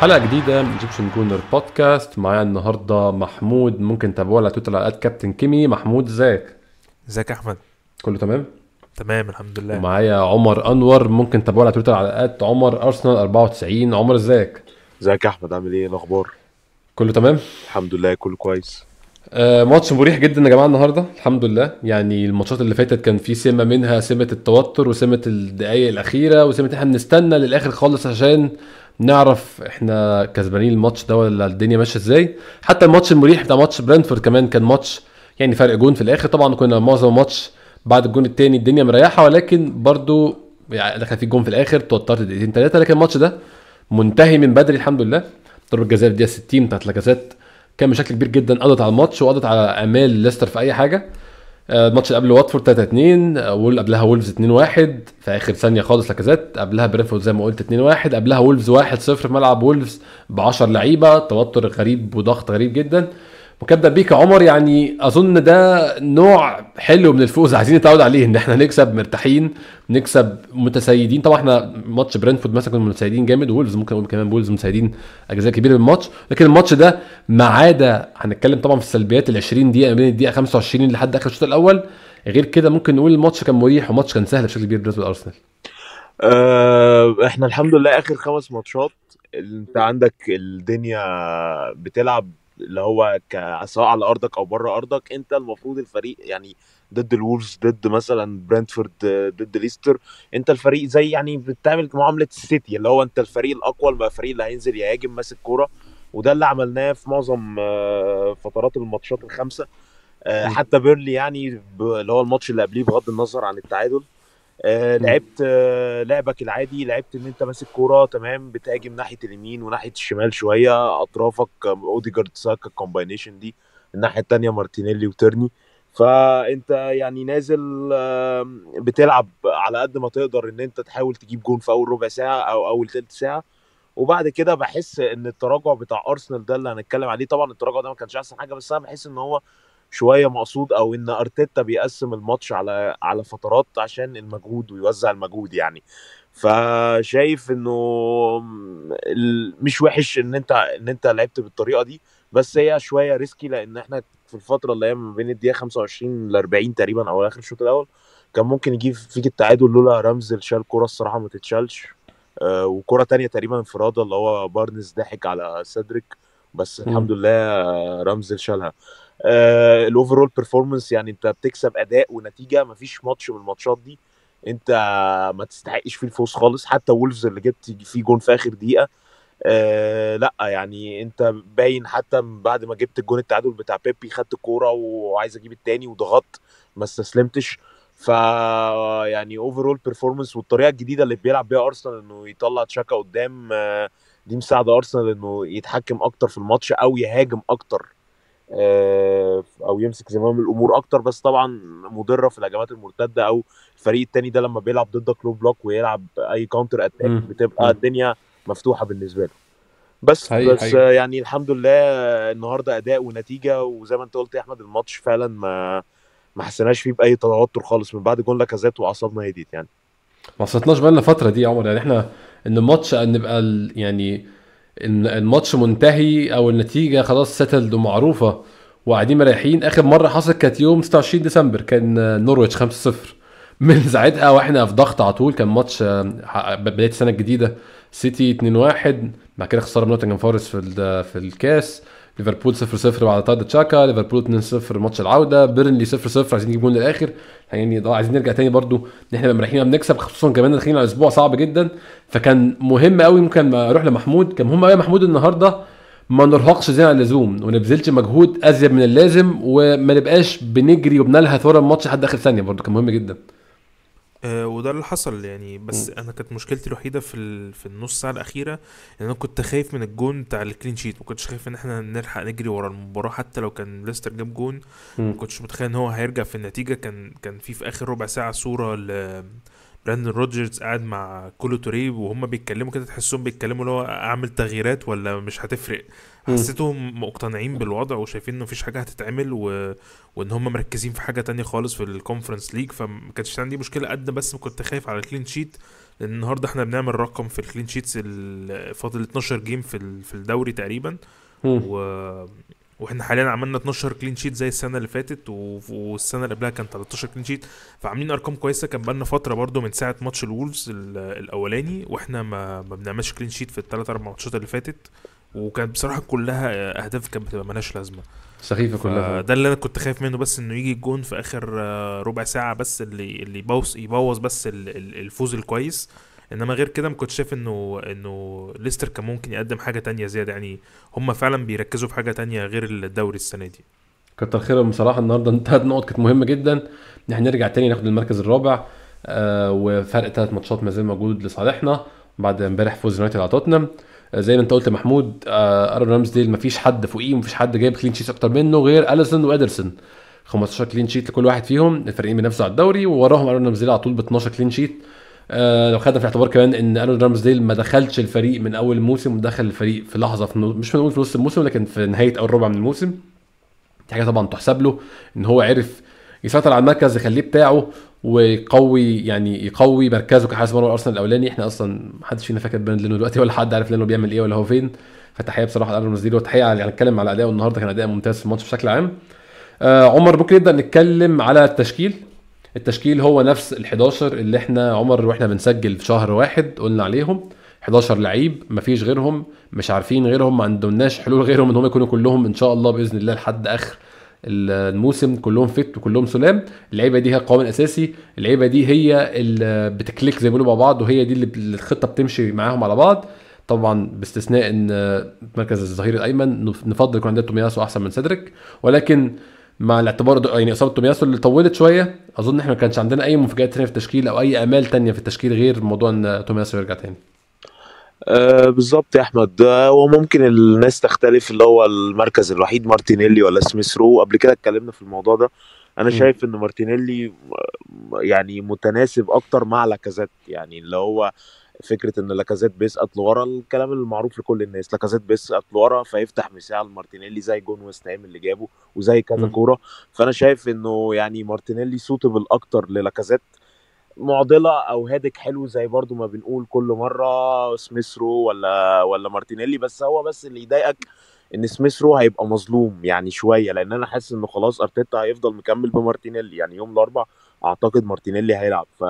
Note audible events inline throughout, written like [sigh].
حلقه جديده من ايجيبشن جونر بودكاست معايا النهارده محمود ممكن تابعوه على تويتر على كابتن كيمي محمود ازيك ازيك يا احمد كله تمام تمام الحمد لله معايا عمر انور ممكن تابعوه على تويتر على عمر ارسنال 94 عمر ازيك ازيك يا احمد عامل ايه؟, ايه الاخبار كله تمام الحمد لله كله كويس آه ماتش مريح جدا يا جماعه النهارده الحمد لله يعني الماتشات اللي فاتت كان في سمه منها سمه التوتر وسمه الدقائق الاخيره وسمه احنا بنستنى للاخر خالص عشان نعرف احنا كسبانين الماتش ده ولا الدنيا ماشيه ازاي حتى الماتش المريح بتاع ماتش برنتفورد كمان كان ماتش يعني فرق جون في الاخر طبعا كنا معظم الماتش بعد الجون الثاني الدنيا مريحه ولكن برضو يعني دخل في جون في الاخر توترت دقيقتين ثلاثه لكن الماتش ده منتهي من بدري الحمد لله ضربه جزاء في الدقيقه 60 بتاعت لاكازيت كان بشكل كبير جدا قضت على الماتش وقضت على امال ليستر في اي حاجه آه، الماتش اللي قبل واتفورد 3 2 آه، وول قبلها وولفز 2 1 في اخر ثانيه خالص لاكازيت قبلها برينفورد زي ما قلت 2 1 قبلها وولفز 1 0 في ملعب وولفز ب 10 لعيبه توتر غريب وضغط غريب جدا مكدب بيك عمر يعني اظن ده نوع حلو من الفوز عايزين نتعود عليه ان احنا نكسب مرتاحين نكسب متسيدين طبعا احنا ماتش برينفورد مثلا كنا متسيدين جامد وولز ممكن اقول كمان وولز متسيدين اجزاء كبيره من الماتش لكن الماتش ده ما عدا هنتكلم طبعا في السلبيات ال 20 دقيقه من الدقيقه 25 لحد اخر الشوط الاول غير كده ممكن نقول الماتش كان مريح وماتش كان سهل بشكل كبير بالنسبه لارسنال آه، احنا الحمد لله اخر خمس ماتشات انت عندك الدنيا بتلعب اللي هو ك... سواء على ارضك او بره ارضك انت المفروض الفريق يعني ضد الولفز ضد مثلا برنتفورد ضد ليستر انت الفريق زي يعني بتعمل معامله السيتي اللي هو انت الفريق الاقوى الفريق اللي هينزل يهاجم ماسك كوره وده اللي عملناه في معظم آه، فترات الماتشات الخمسه آه، حتى بيرلي يعني اللي هو الماتش اللي قبليه بغض النظر عن التعادل آه لعبت آه لعبك العادي لعبت ان انت ماسك كوره تمام بتهاجم ناحيه اليمين وناحيه الشمال شويه اطرافك اوديجارد ساكا الكومباينيشن دي الناحيه الثانيه مارتينيلي وترني فانت يعني نازل آه بتلعب على قد ما تقدر ان انت تحاول تجيب جون في اول ربع ساعه او اول ثلث ساعه وبعد كده بحس ان التراجع بتاع ارسنال ده اللي هنتكلم عليه طبعا التراجع ده ما كانش احسن حاجه بس انا بحس ان هو شويه مقصود او ان ارتيتا بيقسم الماتش على على فترات عشان المجهود ويوزع المجهود يعني فشايف انه مش وحش ان انت ان انت لعبت بالطريقه دي بس هي شويه ريسكي لان احنا في الفتره اللي هي ما بين الدقيقه 25 ل 40 تقريبا او اخر الشوط الاول كان ممكن يجيب فيك التعادل لولا اللي شال كره الصراحه ما تتشالش آه، وكره تانية تقريبا انفراده اللي هو بارنز ضحك على سيدريك بس الحمد لله آه، رمز شالها آه، الاوفرول بيرفورمانس يعني انت بتكسب اداء ونتيجه مفيش ماتش من الماتشات دي انت ما تستحقش فيه الفوز خالص حتى وولفز اللي جبت فيه جون في اخر دقيقه آه لا يعني انت باين حتى بعد ما جبت الجون التعادل بتاع بيبي خدت الكوره وعايز اجيب التاني وضغطت ما استسلمتش ف يعني اوفرول بيرفورمانس والطريقه الجديده اللي بيلعب بيها ارسنال انه يطلع تشاكا قدام آه، دي مساعده ارسنال انه يتحكم اكتر في الماتش او يهاجم اكتر آه، او يمسك زمام الامور اكتر بس طبعا مضره في الهجمات المرتده او الفريق التاني ده لما بيلعب ضدك لو بلوك ويلعب اي كاونتر اتاك بتبقى الدنيا مفتوحه بالنسبه له بس هي بس هي. يعني الحمد لله النهارده اداء ونتيجه وزي ما انت قلت يا احمد الماتش فعلا ما ما حسيناش فيه باي توتر خالص من بعد جون لاكازيت واعصابنا هديت يعني ما وصلتناش بقى الفترة فتره دي يا عمر يعني احنا ان الماتش نبقى يعني ان الماتش منتهي او النتيجه خلاص سيتلد ومعروفه وقاعدين مريحين اخر مره حصلت كانت يوم 26 ديسمبر كان نورويتش 5-0 [laughs] من ساعتها واحنا في ضغط على طول كان ماتش آه، بدايه السنه الجديده سيتي 2-1 بعد كده خساره من نوتنجهام فورست في في الكاس ليفربول 0-0 بعد طرد تشاكا ليفربول 2-0 ماتش العوده بيرنلي 0-0 عايزين نجيب جول للاخر يعني عايزين نرجع تاني برضو ان احنا مريحين بنكسب خصوصا كمان داخلين على اسبوع صعب جدا فكان مهم قوي ممكن اروح لمحمود كان مهم قوي محمود النهارده ما نرهقش زيادة عن اللزوم ونبذلش مجهود ازيد من اللازم وما نبقاش بنجري وبنلهث ورا الماتش لحد اخر ثانيه برضو كان مهم جدا آه وده اللي حصل يعني بس م. انا كانت مشكلتي الوحيده في في النص ساعه الاخيره ان يعني انا كنت خايف من الجون بتاع الكلين شيت ما كنتش خايف ان احنا نلحق نجري ورا المباراه حتى لو كان ليستر جاب جون ما كنتش متخيل ان هو هيرجع في النتيجه كان كان في في اخر ربع ساعه صوره ل... براندن روجرز قاعد مع كولو توريب وهم بيتكلموا كده تحسهم بيتكلموا اللي هو اعمل تغييرات ولا مش هتفرق حسيتهم مقتنعين بالوضع وشايفين انه مفيش حاجه هتتعمل و... وان هم مركزين في حاجه تانية خالص في الكونفرنس ليج فما كانتش عندي مشكله قد بس كنت خايف على الكلين شيت لان النهارده احنا بنعمل رقم في الكلين شيتس فاضل 12 جيم في في الدوري تقريبا و واحنا حاليا عملنا 12 كلين شيت زي السنه اللي فاتت والسنه اللي قبلها كان 13 كلين شيت فعاملين ارقام كويسه كان بقالنا فتره برده من ساعه ماتش الولفز الاولاني واحنا ما, ما بنعملش كلين شيت في الثلاث اربع ماتشات اللي فاتت وكانت بصراحه كلها اهداف كانت بتبقى مالهاش لازمه سخيفه كلها ده اللي انا كنت خايف منه بس انه يجي الجون في اخر آه، ربع ساعه بس اللي اللي يبوظ يبوظ بس الفوز الكويس انما غير كده ما كنتش شايف انه انه ليستر كان ممكن يقدم حاجه تانية زياده يعني هم فعلا بيركزوا في حاجه تانية غير الدوري السنه دي كتر خيرهم بصراحه النهارده ثلاث [laughs] نقط كانت مهمه جدا ان احنا نرجع تاني ناخد المركز الرابع آه وفرق ثلاث ماتشات ما زال موجود لصالحنا بعد امبارح فوز يونايتد على توتنهام آه، زي ما انت قلت محمود آه، ارون آه رامزديل فيش حد فوقيه ما فيش حد جايب كلين شيت اكتر منه غير اليسون وادرسون 15 كلين شيت لكل واحد فيهم الفريقين بينافسوا على الدوري ووراهم ارون رامزديل على طول ب 12 كلين شيت آه لو خدنا في الاعتبار كمان ان رامز رامزديل ما دخلش الفريق من اول الموسم دخل الفريق في لحظه في مش هنقول في نص الموسم لكن في نهايه اول ربع من الموسم دي حاجه طبعا تحسب له ان هو عرف يسيطر على المركز يخليه بتاعه ويقوي يعني يقوي مركزه كحارس مرمى الارسنال الاولاني احنا اصلا ما حدش فينا فاكر بيرن لينو دلوقتي ولا حد عارف لينو بيعمل ايه ولا هو فين فتحيه بصراحه رامز رامزديل وتحيه على هنتكلم يعني على اداءه النهارده كان اداء ممتاز في الماتش بشكل عام آه عمر ممكن نبدا نتكلم على التشكيل التشكيل هو نفس ال11 اللي احنا عمر واحنا بنسجل في شهر واحد قلنا عليهم 11 لعيب مفيش غيرهم مش عارفين غيرهم ما عندناش حلول غيرهم ان هم يكونوا كلهم ان شاء الله باذن الله لحد اخر الموسم كلهم فت وكلهم سلام اللعيبه دي هي القوام الاساسي اللعيبه دي هي اللي بتكليك زي ما بيقولوا مع بعض وهي دي اللي الخطه بتمشي معاهم على بعض طبعا باستثناء ان مركز الظهير الايمن نفضل يكون عندنا تومياسو احسن من سيدريك ولكن مع الاعتبار يعني اصابه تومياسو اللي طولت شويه اظن احنا ما كانش عندنا اي مفاجات ثانيه في التشكيل او اي امال ثانيه في التشكيل غير موضوع ان تومياسو يرجع تاني أه بالظبط يا احمد آه، وممكن الناس تختلف اللي هو المركز الوحيد مارتينيلي ولا سميث رو قبل كده اتكلمنا في الموضوع ده انا شايف ان مارتينيلي آه، يعني متناسب اكتر مع لاكازيت يعني اللي هو فكره ان لاكازيت بيسقط لورا الكلام المعروف لكل الناس لاكازيت بيسقط لورا فيفتح مساحه لمارتينيلي زي جون ويست هام اللي جابه وزي كذا كوره فانا شايف انه يعني مارتينيلي سوتبل اكتر للاكازيت معضله او هادك حلو زي برضو ما بنقول كل مره سميثرو ولا ولا مارتينيلي بس هو بس اللي يضايقك ان سميثرو هيبقى مظلوم يعني شويه لان انا حاسس انه خلاص ارتيتا هيفضل مكمل بمارتينيلي يعني يوم الاربع اعتقد مارتينيلي هيلعب ف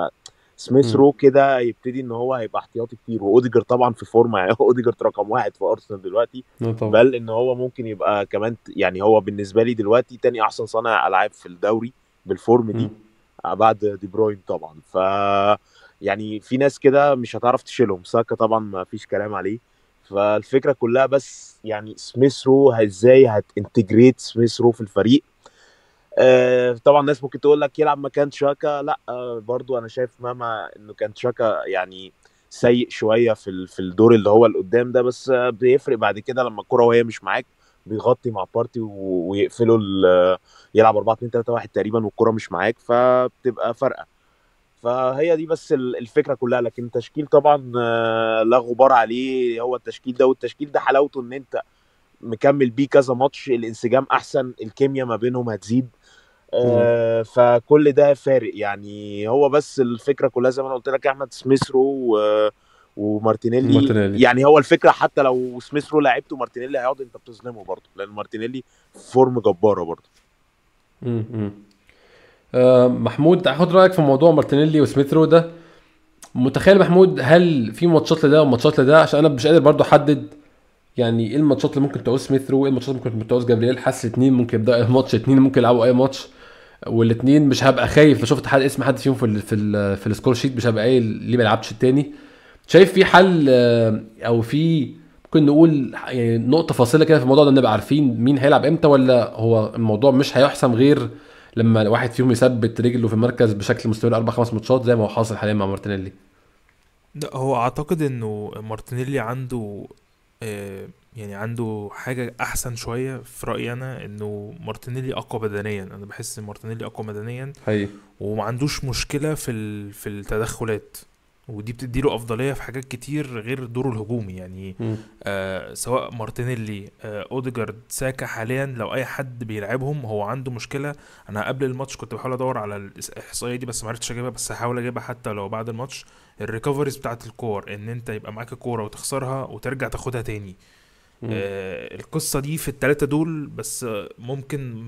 سميث رو كده يبتدي ان هو هيبقى احتياطي كتير واوديجر طبعا في فورمه يعني [laughs] اوديجر رقم واحد في ارسنال دلوقتي طبعا. بل ان هو ممكن يبقى كمان يعني هو بالنسبه لي دلوقتي تاني احسن صانع العاب في الدوري بالفورم دي آه، بعد دي بروين طبعا ف يعني في ناس كده مش هتعرف تشيلهم ساكا طبعا ما فيش كلام عليه فالفكره كلها بس يعني سميث رو ازاي هتنتجريت سميث رو في الفريق آه، طبعا الناس ممكن تقول لك يلعب مكان تشاكا لا آه، برضو انا شايف مهما انه كان تشاكا يعني سيء شويه في في الدور اللي هو اللي قدام ده بس بيفرق بعد كده لما الكره وهي مش معاك بيغطي مع بارتي ويقفلوا يلعب 4 2 3 1 تقريبا والكره مش معاك فبتبقى فرقه فهي دي بس الفكره كلها لكن تشكيل طبعا آه، لا غبار عليه هو التشكيل ده والتشكيل ده حلاوته ان انت مكمل بيه كذا ماتش الانسجام احسن الكيمياء ما بينهم هتزيد آه، فكل ده فارق يعني هو بس الفكره كلها زي ما انا قلت لك احمد سميثرو ومارتينيلي مارتينيلي. يعني هو الفكره حتى لو سميثرو لعبته مارتينيلي هيقعد انت بتظلمه برضه لان مارتينيلي فورم جباره برضه آه، محمود هاخد رايك في موضوع مارتينيلي وسميثرو ده متخيل محمود هل في ماتشات لده وماتشات لده عشان انا مش قادر برضه احدد يعني ايه الماتشات اللي ممكن تعوز سميثرو ايه الماتشات اللي ممكن تعوز جابرييل حاسس اتنين ممكن يبدا الماتش ماتش ممكن يلعبوا اي ماتش والاثنين مش هبقى خايف لو شفت حد اسم حد فيهم في الـ في, الـ في السكور شيت مش هبقى قايل ليه ما لعبتش الثاني شايف في حل آه، او في ممكن نقول يعني نقطه فاصله كده في الموضوع ده نبقى عارفين مين هيلعب امتى ولا هو الموضوع مش هيحسم غير لما واحد فيهم يثبت رجله في المركز بشكل مستمر اربع خمس ماتشات زي ما هو حاصل حاليا مع مارتينيلي لا هو اعتقد انه مارتينيلي عنده آه، يعني عنده حاجة أحسن شوية في رأيي أنا إنه مارتينيلي أقوى بدنيا أنا بحس إن مارتينيلي أقوى بدنيا هي. وما عندوش مشكلة في في التدخلات ودي بتدي له أفضلية في حاجات كتير غير دوره الهجومي يعني آه سواء مارتينيلي آه أوديجارد ساكا حاليا لو أي حد بيلعبهم هو عنده مشكلة أنا قبل الماتش كنت بحاول أدور على الإحصائية دي بس ما عرفتش أجيبها بس هحاول أجيبها حتى لو بعد الماتش الريكفريز بتاعت الكور إن أنت يبقى معاك الكورة وتخسرها وترجع تاخدها تاني آه القصه دي في الثلاثه دول بس ممكن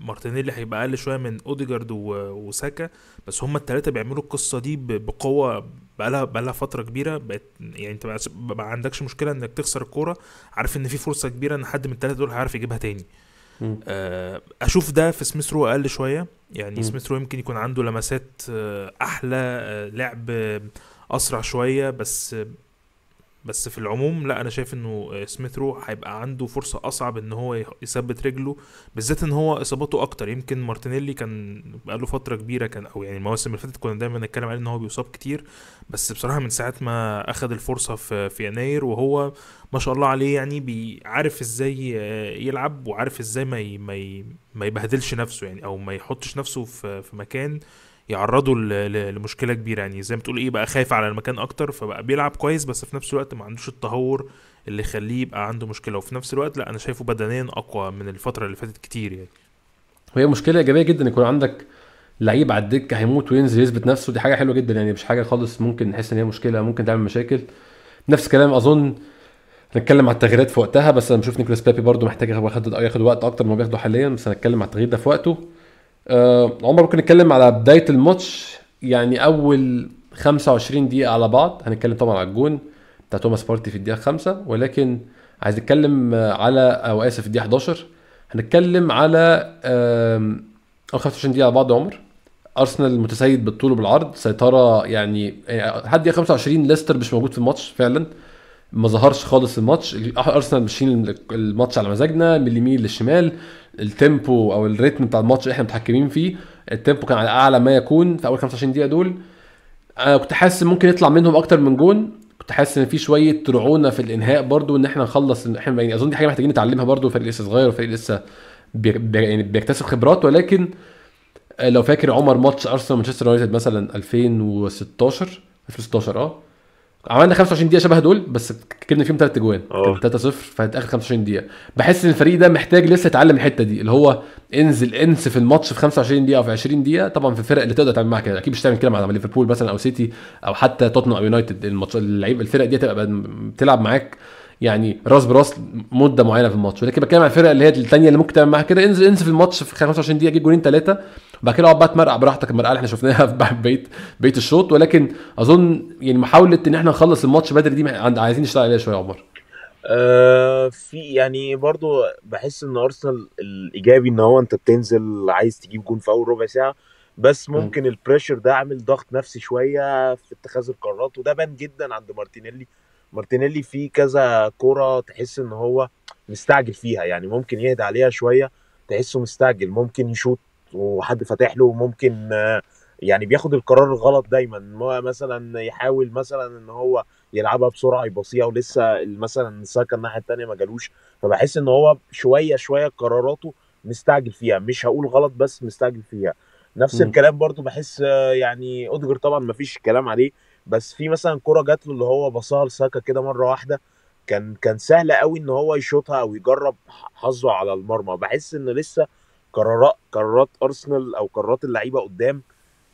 مارتينيلي هيبقى اقل شويه من اوديجارد وساكا بس هما الثلاثه بيعملوا القصه دي بقوه بقالها بقالها فتره كبيره بقت يعني انت ما عندكش مشكله انك تخسر الكوره عارف ان في فرصه كبيره ان حد من الثلاثه دول هيعرف يجيبها تاني آه اشوف ده في سميث رو اقل شويه يعني سميث رو يمكن يكون عنده لمسات آه، احلى آه، لعب آه، اسرع شويه بس بس في العموم لا انا شايف انه آه، سميث رو هيبقى عنده فرصه اصعب ان هو يثبت رجله بالذات ان هو اصاباته اكتر يمكن مارتينيلي كان بقاله فتره كبيره كان او يعني المواسم اللي فاتت كنا دايما نتكلم عليه ان هو بيصاب كتير بس بصراحه من ساعه ما اخذ الفرصه في في يناير وهو ما شاء الله عليه يعني بيعرف ازاي آه، يلعب وعارف ازاي ما ما ما يبهدلش نفسه يعني او ما يحطش نفسه في مكان يعرضوا لمشكله كبيره يعني زي ما تقول ايه بقى خايف على المكان اكتر فبقى بيلعب كويس بس في نفس الوقت ما عندوش التهور اللي يخليه يبقى عنده مشكله وفي نفس الوقت لا انا شايفه بدنيا اقوى من الفتره اللي فاتت كتير يعني وهي مشكله ايجابيه جدا يكون عندك لعيب على الدكه هيموت وينزل يثبت نفسه دي حاجه حلوه جدا يعني مش حاجه خالص ممكن نحس ان هي مشكله ممكن تعمل مشاكل نفس الكلام اظن هنتكلم على التغييرات في وقتها بس انا بشوف نيكولاس بابي برده محتاج ياخد ياخد وقت اكتر ما بياخده حاليا بس هنتكلم على التغيير ده في وقته أه عمر ممكن نتكلم على بدايه الماتش يعني اول 25 دقيقه على بعض هنتكلم طبعا على الجون بتاع توماس بارتي في الدقيقه 5 ولكن عايز نتكلم على او اسف الدقيقه 11 هنتكلم على اول 25 دقيقه على بعض يا عمر ارسنال متسيد بالطول وبالعرض سيطره يعني آه، لحد دقيقه 25 ليستر مش موجود في الماتش فعلا ما ظهرش خالص الماتش ارسنال ماشيين الماتش على مزاجنا من اليمين للشمال التيمبو او الريتم بتاع الماتش احنا متحكمين فيه التيمبو كان على اعلى ما يكون في اول 25 دقيقه دول انا كنت حاسس ممكن يطلع منهم اكتر من جون كنت حاسس ان في شويه رعونه في الانهاء برضو ان احنا نخلص ان احنا يعني اظن دي حاجه محتاجين نتعلمها برضو فريق لسه صغير وفريق لسه بي... يعني بيكتسب خبرات ولكن آه، لو فاكر عمر ماتش ارسنال مانشستر يونايتد مثلا 2016 2016 اه عملنا 25 دقيقه شبه دول بس كسبنا فيهم ثلاث اجوان 3 0 في اخر 25 دقيقه بحس ان الفريق ده محتاج لسه يتعلم الحته دي اللي هو انزل انس في الماتش في 25 دقيقه او في 20 دقيقه طبعا في الفرق اللي تقدر تعمل معاها كده اكيد مش تعمل كده مع ليفربول مثلا او سيتي او حتى توتنهام او يونايتد الماتش اللعيب الفرق دي هتبقى بتلعب معاك يعني راس براس مده معينه في الماتش ولكن بتكلم عن الفرق اللي هي الثانيه اللي ممكن تعمل معاها كده انزل انزل في الماتش في 25 دقيقه جيب جولين ثلاثه وبعد كده اقعد بقى تمرقع براحتك المرقعه اللي احنا شفناها [laughs] في بيت بيت الشوط ولكن اظن يعني محاوله ان احنا نخلص الماتش بدري دي عايزين نشتغل عليها شويه يا عمر آه في يعني برضو بحس ان ارسنال الايجابي ان هو انت بتنزل عايز تجيب جون في اول ربع ساعه بس ممكن البريشر ده عامل ضغط نفسي شويه في اتخاذ القرارات وده بان جدا عند مارتينيلي مارتينيلي فيه كذا كرة تحس ان هو مستعجل فيها يعني ممكن يهدى عليها شويه تحسه مستعجل ممكن يشوط وحد فاتح له ممكن يعني بياخد القرار الغلط دايما مثلا يحاول مثلا ان هو يلعبها بسرعه يباصيها ولسه مثلا ساكا الناحيه الثانيه ما جالوش فبحس ان هو شويه شويه قراراته مستعجل فيها مش هقول غلط بس مستعجل فيها نفس الكلام برضو بحس يعني اودجر طبعا ما فيش كلام عليه بس في مثلا كرة جات له اللي هو باصها لساكا كده مره واحده كان كان سهل قوي ان هو يشوطها او يجرب حظه على المرمى بحس ان لسه قرارات قرارات ارسنال او قرارات اللعيبه قدام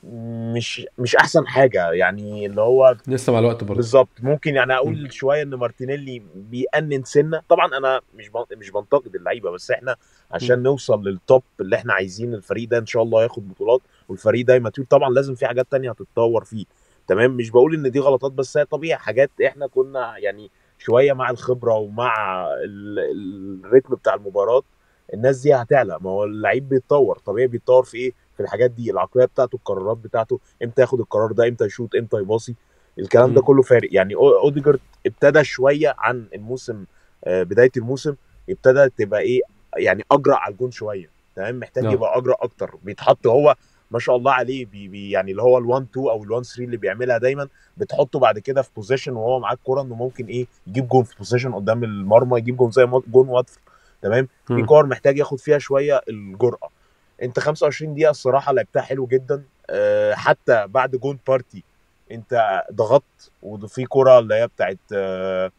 مش مش احسن حاجه يعني اللي هو لسه مع الوقت برضه بالظبط ممكن يعني اقول م. شويه ان مارتينيلي بيأنن سنه طبعا انا مش مش بنتقد اللعيبه بس احنا عشان م. نوصل للتوب اللي احنا عايزين الفريق ده ان شاء الله ياخد بطولات والفريق ده يماتيور طبعا لازم في حاجات تانية هتتطور فيه تمام مش بقول ان دي غلطات بس هي طبيعي حاجات احنا كنا يعني شويه مع الخبره ومع الريتم بتاع المباراه الناس دي هتعلى ما هو اللعيب بيتطور طبيعي بيتطور في ايه في الحاجات دي العقليه بتاعته القرارات بتاعته امتى ياخد القرار ده امتى يشوط امتى يباصي الكلام ده كله فارق يعني اوديجارد ابتدى شويه عن الموسم آه، بدايه الموسم ابتدى تبقى ايه يعني اجرأ على الجون شويه تمام محتاج نعم. يبقى اجرأ اكتر بيتحط هو ما شاء الله عليه بي بي يعني اللي هو ال1 2 او ال1 3 اللي بيعملها دايما بتحطه بعد كده في بوزيشن وهو معاه الكوره انه ممكن ايه يجيب جون في بوزيشن قدام المرمى يجيب جون زي جون واتفورد تمام في كور محتاج ياخد فيها شويه الجرأه انت 25 دقيقه الصراحه لعبتها حلو جدا أه حتى بعد جون بارتي انت ضغطت وفي كوره اللي هي بتاعت أه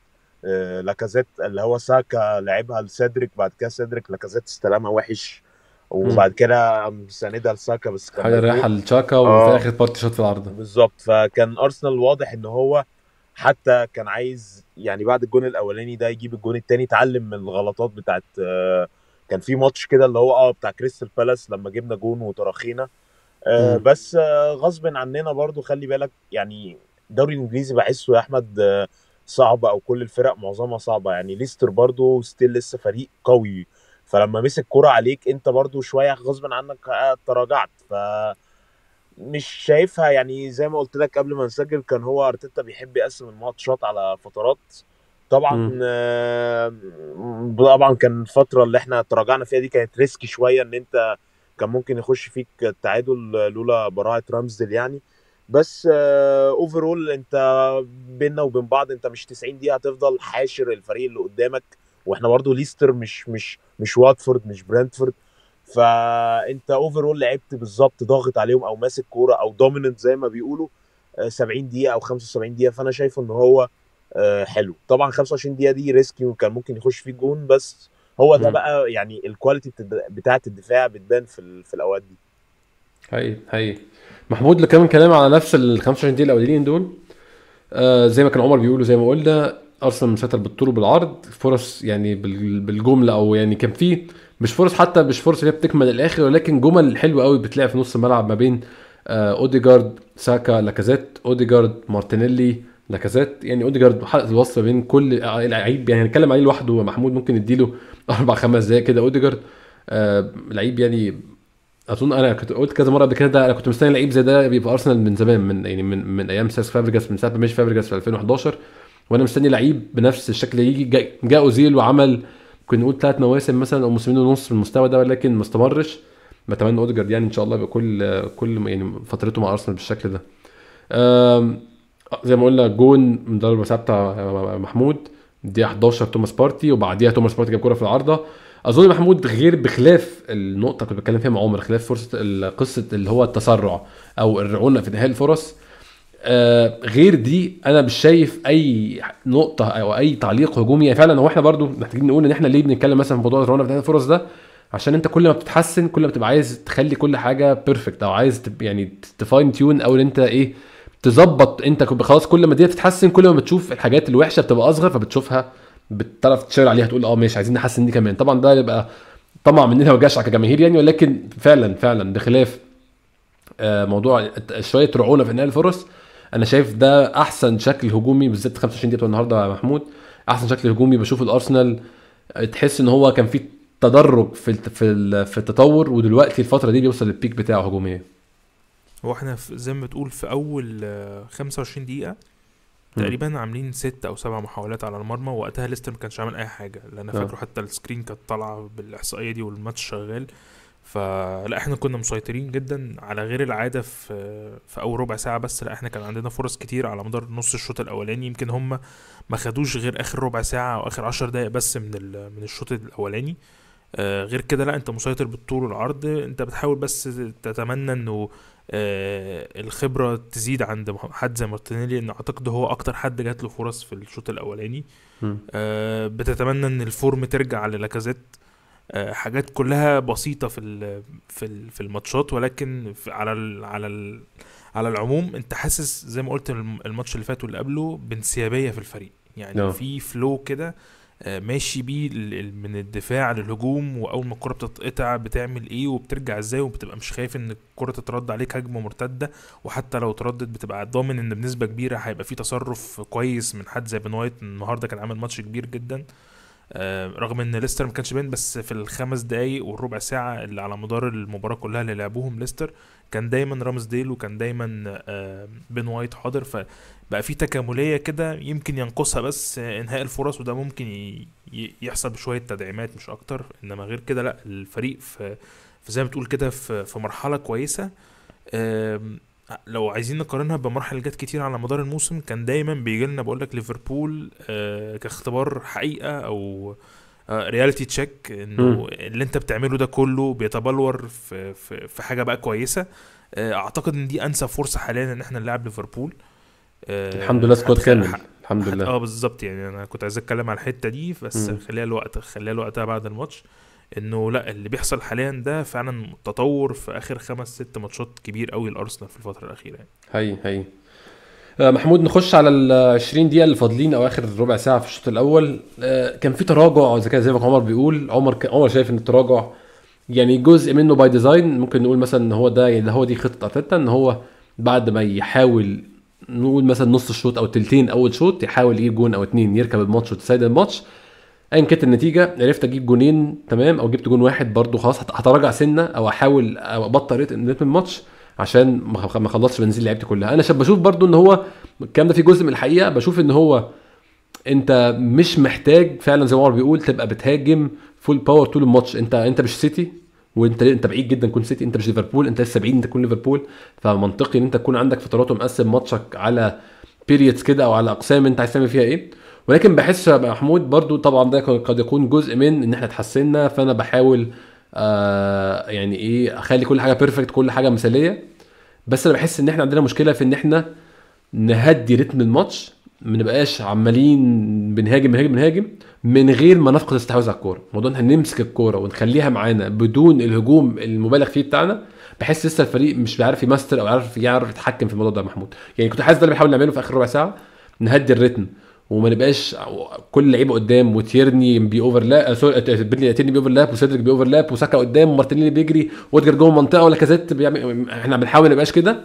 أه لاكازيت اللي هو ساكا لعبها لسيدريك بعد كده سيدريك لاكازيت استلمها وحش وبعد كده قام ساندها لساكا بس كان حاجه رايحه لتشاكا وفي آه. الاخر بارتي شوت في العرض بالظبط فكان ارسنال واضح ان هو حتى كان عايز يعني بعد الجون الاولاني ده يجيب الجون الثاني اتعلم من الغلطات بتاعت آه، كان في ماتش كده اللي هو اه بتاع كريستال بالاس لما جبنا جون وتراخينا آه، بس غصب عننا برضو خلي بالك يعني الدوري الانجليزي بحسه يا احمد صعب او كل الفرق معظمها صعبه يعني ليستر برضو ستيل لسه فريق قوي فلما مسك كرة عليك انت برضو شويه غصب عنك آه، تراجعت ف مش شايفها يعني زي ما قلت لك قبل ما نسجل كان هو ارتيتا بيحب يقسم الماتشات على فترات طبعا آه طبعا كان الفتره اللي احنا تراجعنا فيها دي كانت ريسكي شويه ان انت كان ممكن يخش فيك التعادل لولا براعه رامزدل يعني بس اوفرول آه، انت بينا وبين بعض انت مش 90 دقيقه هتفضل حاشر الفريق اللي قدامك واحنا برضه ليستر مش مش مش واتفورد مش برنتفورد فانت اوفرول لعبت بالظبط ضاغط عليهم او ماسك كوره او دوميننت زي ما بيقولوا 70 آه، دقيقه او 75 دقيقه فانا شايفه ان هو آه، حلو طبعا 25 دقيقه دي ريسكيو كان ممكن يخش فيه جون بس هو ده بقى يعني الكواليتي بتاعه الدفاع بتبان في في الاوقات دي حقيقي حقيقي محمود كمان كلام على نفس ال 25 دقيقه الاولين دول آه زي ما كان عمر بيقوله زي ما قلنا ارسنال مسيطر بالطول وبالعرض فرص يعني بالجمله او يعني كان في مش فرص حتى مش فرص اللي هي بتكمل الاخر ولكن جمل حلوه قوي بتلاقي في نص الملعب ما بين آه، اوديجارد ساكا لاكازيت اوديجارد مارتينيلي لاكازيت يعني اوديجارد حلقه الوصف بين كل لعيب يعني هنتكلم عليه لوحده محمود ممكن يديله [laughs] اربع خمس دقائق كده اوديجارد آه لعيب يعني اظن انا كنت قلت كذا مره قبل كده ده انا كنت مستني لعيب زي ده بيبقى ارسنال من زمان من يعني من من ايام ساس فابريجاس من ساعه ما مشي فابريجاس في 2011 وانا مستني لعيب بنفس الشكل يجي جاء جا اوزيل وعمل ممكن نقول ثلاث مواسم مثلا او موسمين ونص في المستوى ده ولكن ما استمرش بتمنى اوديجارد يعني ان شاء الله يبقى كل كل يعني فترته مع ارسنال بالشكل ده زي ما قلنا جون من ضربه ثابته آه، محمود دي 11 توماس بارتي وبعديها توماس بارتي جاب كوره في العارضه اظن محمود غير بخلاف النقطه كنت بتكلم فيها مع عمر خلاف فرصه قصه اللي هو التسرع او الرعونه في انتهاء الفرص آه غير دي انا مش شايف اي نقطه او اي تعليق هجومي يعني فعلا هو احنا برضو محتاجين نقول ان احنا ليه بنتكلم مثلا في موضوع الرنا بتاع الفرص ده عشان انت كل ما بتتحسن كل ما بتبقى عايز تخلي كل حاجه بيرفكت او عايز تب يعني تفاين تيون او ان انت ايه تظبط انت خلاص كل ما دي بتتحسن كل ما بتشوف الحاجات الوحشه بتبقى اصغر فبتشوفها بتعرف تشير عليها تقول اه ماشي عايزين نحسن دي كمان طبعا ده يبقى طمع مننا وجشع كجماهير يعني ولكن فعلا فعلا بخلاف آه، موضوع شويه رعونه في انهاء الفرص انا شايف ده احسن شكل هجومي بالذات 25 دقيقه النهارده يا محمود احسن شكل هجومي بشوف الارسنال تحس ان هو كان في تدرج في في في التطور ودلوقتي الفتره دي بيوصل للبيك بتاعه هجوميا هو احنا زي ما بتقول في اول 25 آه، دقيقه تقريبا عاملين ست او سبع محاولات على المرمى وقتها ليستر ما كانش عامل اي حاجه لان انا نعم. فاكره حتى السكرين كانت طالعه بالاحصائيه دي والماتش شغال فلا احنا كنا مسيطرين جدا على غير العاده في في اول ربع ساعه بس لا احنا كان عندنا فرص كتير على مدار نص الشوط الاولاني يمكن هم ما خدوش غير اخر ربع ساعه او اخر عشر دقائق بس من من الشوط الاولاني آه غير كده لا انت مسيطر بالطول والعرض انت بتحاول بس تتمنى انه آه الخبره تزيد عند حد زي مارتينيلي ان اعتقد هو اكتر حد جات له فرص في الشوط الاولاني آه بتتمنى ان الفورم ترجع للاكازيت آه، حاجات كلها بسيطه في في في الماتشات ولكن على على على العموم انت حاسس زي ما قلت الماتش اللي فات واللي قبله بانسيابيه في الفريق يعني no. نعم. في فلو كده آه، ماشي بيه من الدفاع للهجوم واول ما الكره بتتقطع بتعمل ايه وبترجع ازاي وبتبقى مش خايف ان الكره تترد عليك هجمه مرتده وحتى لو تردت بتبقى ضامن ان بنسبه كبيره هيبقى في تصرف كويس من حد زي بن وايت النهارده كان عامل ماتش كبير جدا آه، رغم ان ليستر ما كانش باين بس في الخمس دقايق والربع ساعه اللي على مدار المباراه كلها اللي لعبوهم ليستر كان دايما رامز ديل وكان دايما آه، بين وايت حاضر فبقى في تكامليه كده يمكن ينقصها بس انهاء الفرص وده ممكن يحصل بشويه تدعيمات مش اكتر انما غير كده لا الفريق في زي ما بتقول كده في مرحله كويسه لو عايزين نقارنها بمراحل جت كتير على مدار الموسم كان دايما بيجي لنا بقول لك ليفربول آه كاختبار حقيقه او رياليتي آه، تشيك انه اللي انت بتعمله ده كله بيتبلور في في, في حاجه بقى كويسه آه اعتقد ان دي انسب فرصه حاليا ان احنا نلعب ليفربول آه الحمد لله سكواد كامل الحمد لله اه بالظبط يعني انا كنت عايز اتكلم على الحته دي بس خليها لوقت خليها لوقتها بعد الماتش آه انه لا اللي بيحصل حاليا ده فعلا تطور في اخر خمس ست ماتشات كبير قوي لارسنال في الفتره الاخيره يعني هي هي آه، محمود نخش على ال 20 دقيقه اللي فاضلين او اخر ربع ساعه في الشوط الاول آه، كان في تراجع اذا كان زي ما عمر بيقول عمر ك... عمر شايف ان التراجع يعني جزء منه باي ديزاين ممكن نقول مثلا ان هو ده يعني هو دي خطه ارتيتا ان هو بعد ما يحاول نقول مثلا نص الشوط او تلتين اول شوط يحاول يجيب جون او اتنين يركب الماتش وتسيد الماتش ايا كانت النتيجه عرفت اجيب جونين تمام او جبت جون واحد برده خلاص هتراجع سنه او احاول ابطل ريتم الماتش عشان ما اخلصش بنزين لعيبتي كلها انا بشوف برده ان هو الكلام ده في جزء من الحقيقه بشوف ان هو انت مش محتاج فعلا زي ما عمر بيقول تبقى بتهاجم فول باور طول الماتش انت انت مش سيتي وانت انت بعيد جدا تكون سيتي انت مش ليفربول انت لسه بعيد انت تكون ليفربول فمنطقي ان انت تكون عندك فترات ومقسم ماتشك على بيريدز كده او على اقسام انت عايز تعمل فيها ايه ولكن بحس يا محمود برضو طبعا ده قد يكون جزء من ان احنا اتحسنا فانا بحاول آه يعني ايه اخلي كل حاجه بيرفكت كل حاجه مثاليه بس انا بحس ان احنا عندنا مشكله في ان احنا نهدي رتم الماتش ما نبقاش عمالين بنهاجم بنهاجم بنهاجم من غير ما نفقد استحواذ على الكوره موضوع ان احنا نمسك الكوره ونخليها معانا بدون الهجوم المبالغ فيه بتاعنا بحس لسه الفريق مش بيعرف يماستر او عارف يعرف يتحكم في الموضوع ده محمود يعني كنت حاسس ده اللي بنحاول نعمله في اخر ربع ساعه نهدي الريتم وما نبقاش كل لعيبه قدام وتيرني بي بيوفرلاب آه، سوري آه، آه، تيرني بي لاب وسيدريك بي لاب وساكا قدام ومارتينيلي بيجري وادجر جوه المنطقه ولا كازيت بيعمل احنا بنحاول ما نبقاش كده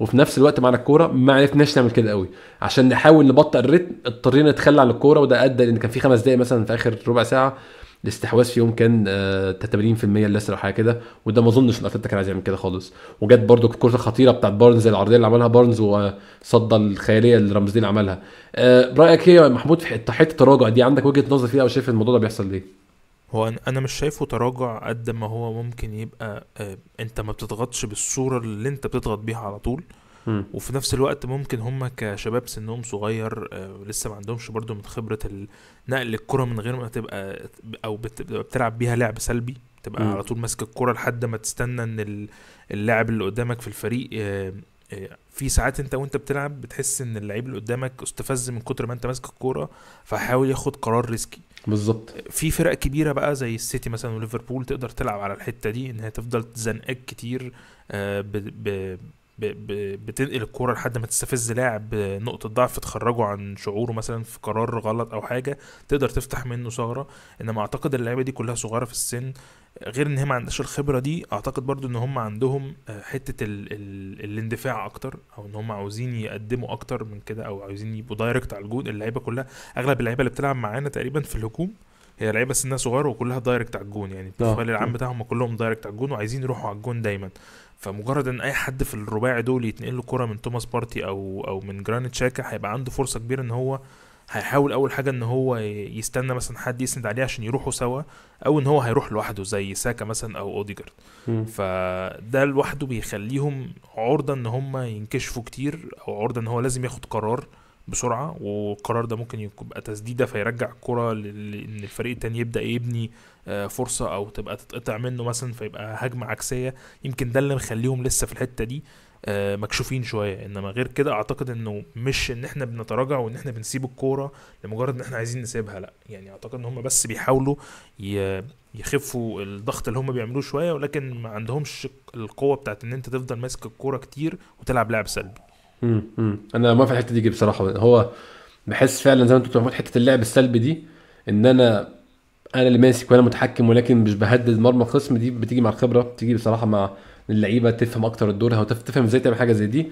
وفي نفس الوقت معانا الكوره ما عرفناش نعمل كده قوي عشان نحاول نبطئ الريتم اضطرينا نتخلى عن الكوره وده ادى لان كان في خمس دقائق مثلا في اخر ربع ساعه الاستحواذ فيهم كان 80% آه، لليستر او حاجه كده وده ما اظنش ان ارتيتا كان عايز يعمل كده خالص وجت برده الكره الخطيره بتاعت بارنز العرضيه اللي عملها بارنز وصدى الخياليه اللي رمزدين عملها آه، برايك ايه يا محمود في حته التراجع دي عندك وجهه نظر فيها او شايف الموضوع ده بيحصل ليه هو انا مش شايفه تراجع قد ما هو ممكن يبقى آه، انت ما بتضغطش بالصوره اللي انت بتضغط بيها على طول وفي نفس الوقت ممكن هم كشباب سنهم صغير آه، لسه ما عندهمش برضو من خبره نقل الكره من غير ما تبقى او بتبقى بتلعب بيها لعب سلبي تبقى مم. على طول ماسك الكره لحد ما تستنى ان اللاعب اللي قدامك في الفريق آه، آه، في ساعات انت وانت بتلعب بتحس ان اللعيب اللي قدامك استفز من كتر ما انت ماسك الكوره فحاول ياخد قرار ريسكي بالظبط في فرق كبيره بقى زي السيتي مثلا وليفربول تقدر تلعب على الحته دي ان هي تفضل تزنقك كتير ب... ب... ب... ب... بتنقل الكوره لحد ما تستفز لاعب نقطه ضعف تخرجه عن شعوره مثلا في قرار غلط او حاجه تقدر تفتح منه ثغره انما اعتقد اللعيبه دي كلها صغيره في السن غير ان هي ما عندهاش الخبره دي اعتقد برضو ان هم عندهم آه، حته ال... ال... الاندفاع اكتر او ان هم عاوزين يقدموا اكتر من كده او عاوزين يبقوا دايركت على الجون اللعيبه كلها اغلب اللعيبه اللي بتلعب معانا تقريبا في الهجوم هي لعيبه سنها صغيره وكلها دايركت على الجون يعني آه. التفاعل العام بتاعهم كلهم دايركت على الجون وعايزين يروحوا على الجون دايما فمجرد ان اي حد في الرباعي دول يتنقل له كره من توماس بارتي او او من جرانيت شاكا هيبقى عنده فرصه كبيره ان هو هيحاول اول حاجه ان هو يستنى مثلا حد يسند عليه عشان يروحوا سوا او ان هو هيروح لوحده زي ساكا مثلا او اوديجارد فده لوحده بيخليهم عرضه ان هم ينكشفوا كتير او عرضه ان هو لازم ياخد قرار بسرعه والقرار ده ممكن يبقى تسديده فيرجع الكره لان الفريق التاني يبدا يبني آه، فرصه او تبقى تتقطع منه مثلا فيبقى هجمه عكسيه يمكن ده اللي مخليهم لسه في الحته دي آه، مكشوفين شويه انما غير كده اعتقد انه مش ان احنا بنتراجع وان احنا بنسيب الكوره لمجرد ان احنا عايزين نسيبها لا يعني اعتقد ان هم بس بيحاولوا يخفوا الضغط اللي هم بيعملوه شويه ولكن ما عندهمش القوه بتاعت ان انت تفضل ماسك الكوره كتير وتلعب لعب سلبي امم انا ما في الحته دي بصراحه هو بحس فعلا زي ما انت بتقول حته اللعب السلبي دي ان انا انا اللي ماسك وانا متحكم ولكن مش بهدد مرمى الخصم دي بتيجي مع الخبره بتيجي بصراحه مع اللعيبه تفهم اكتر دورها وتفهم ازاي تعمل حاجه زي دي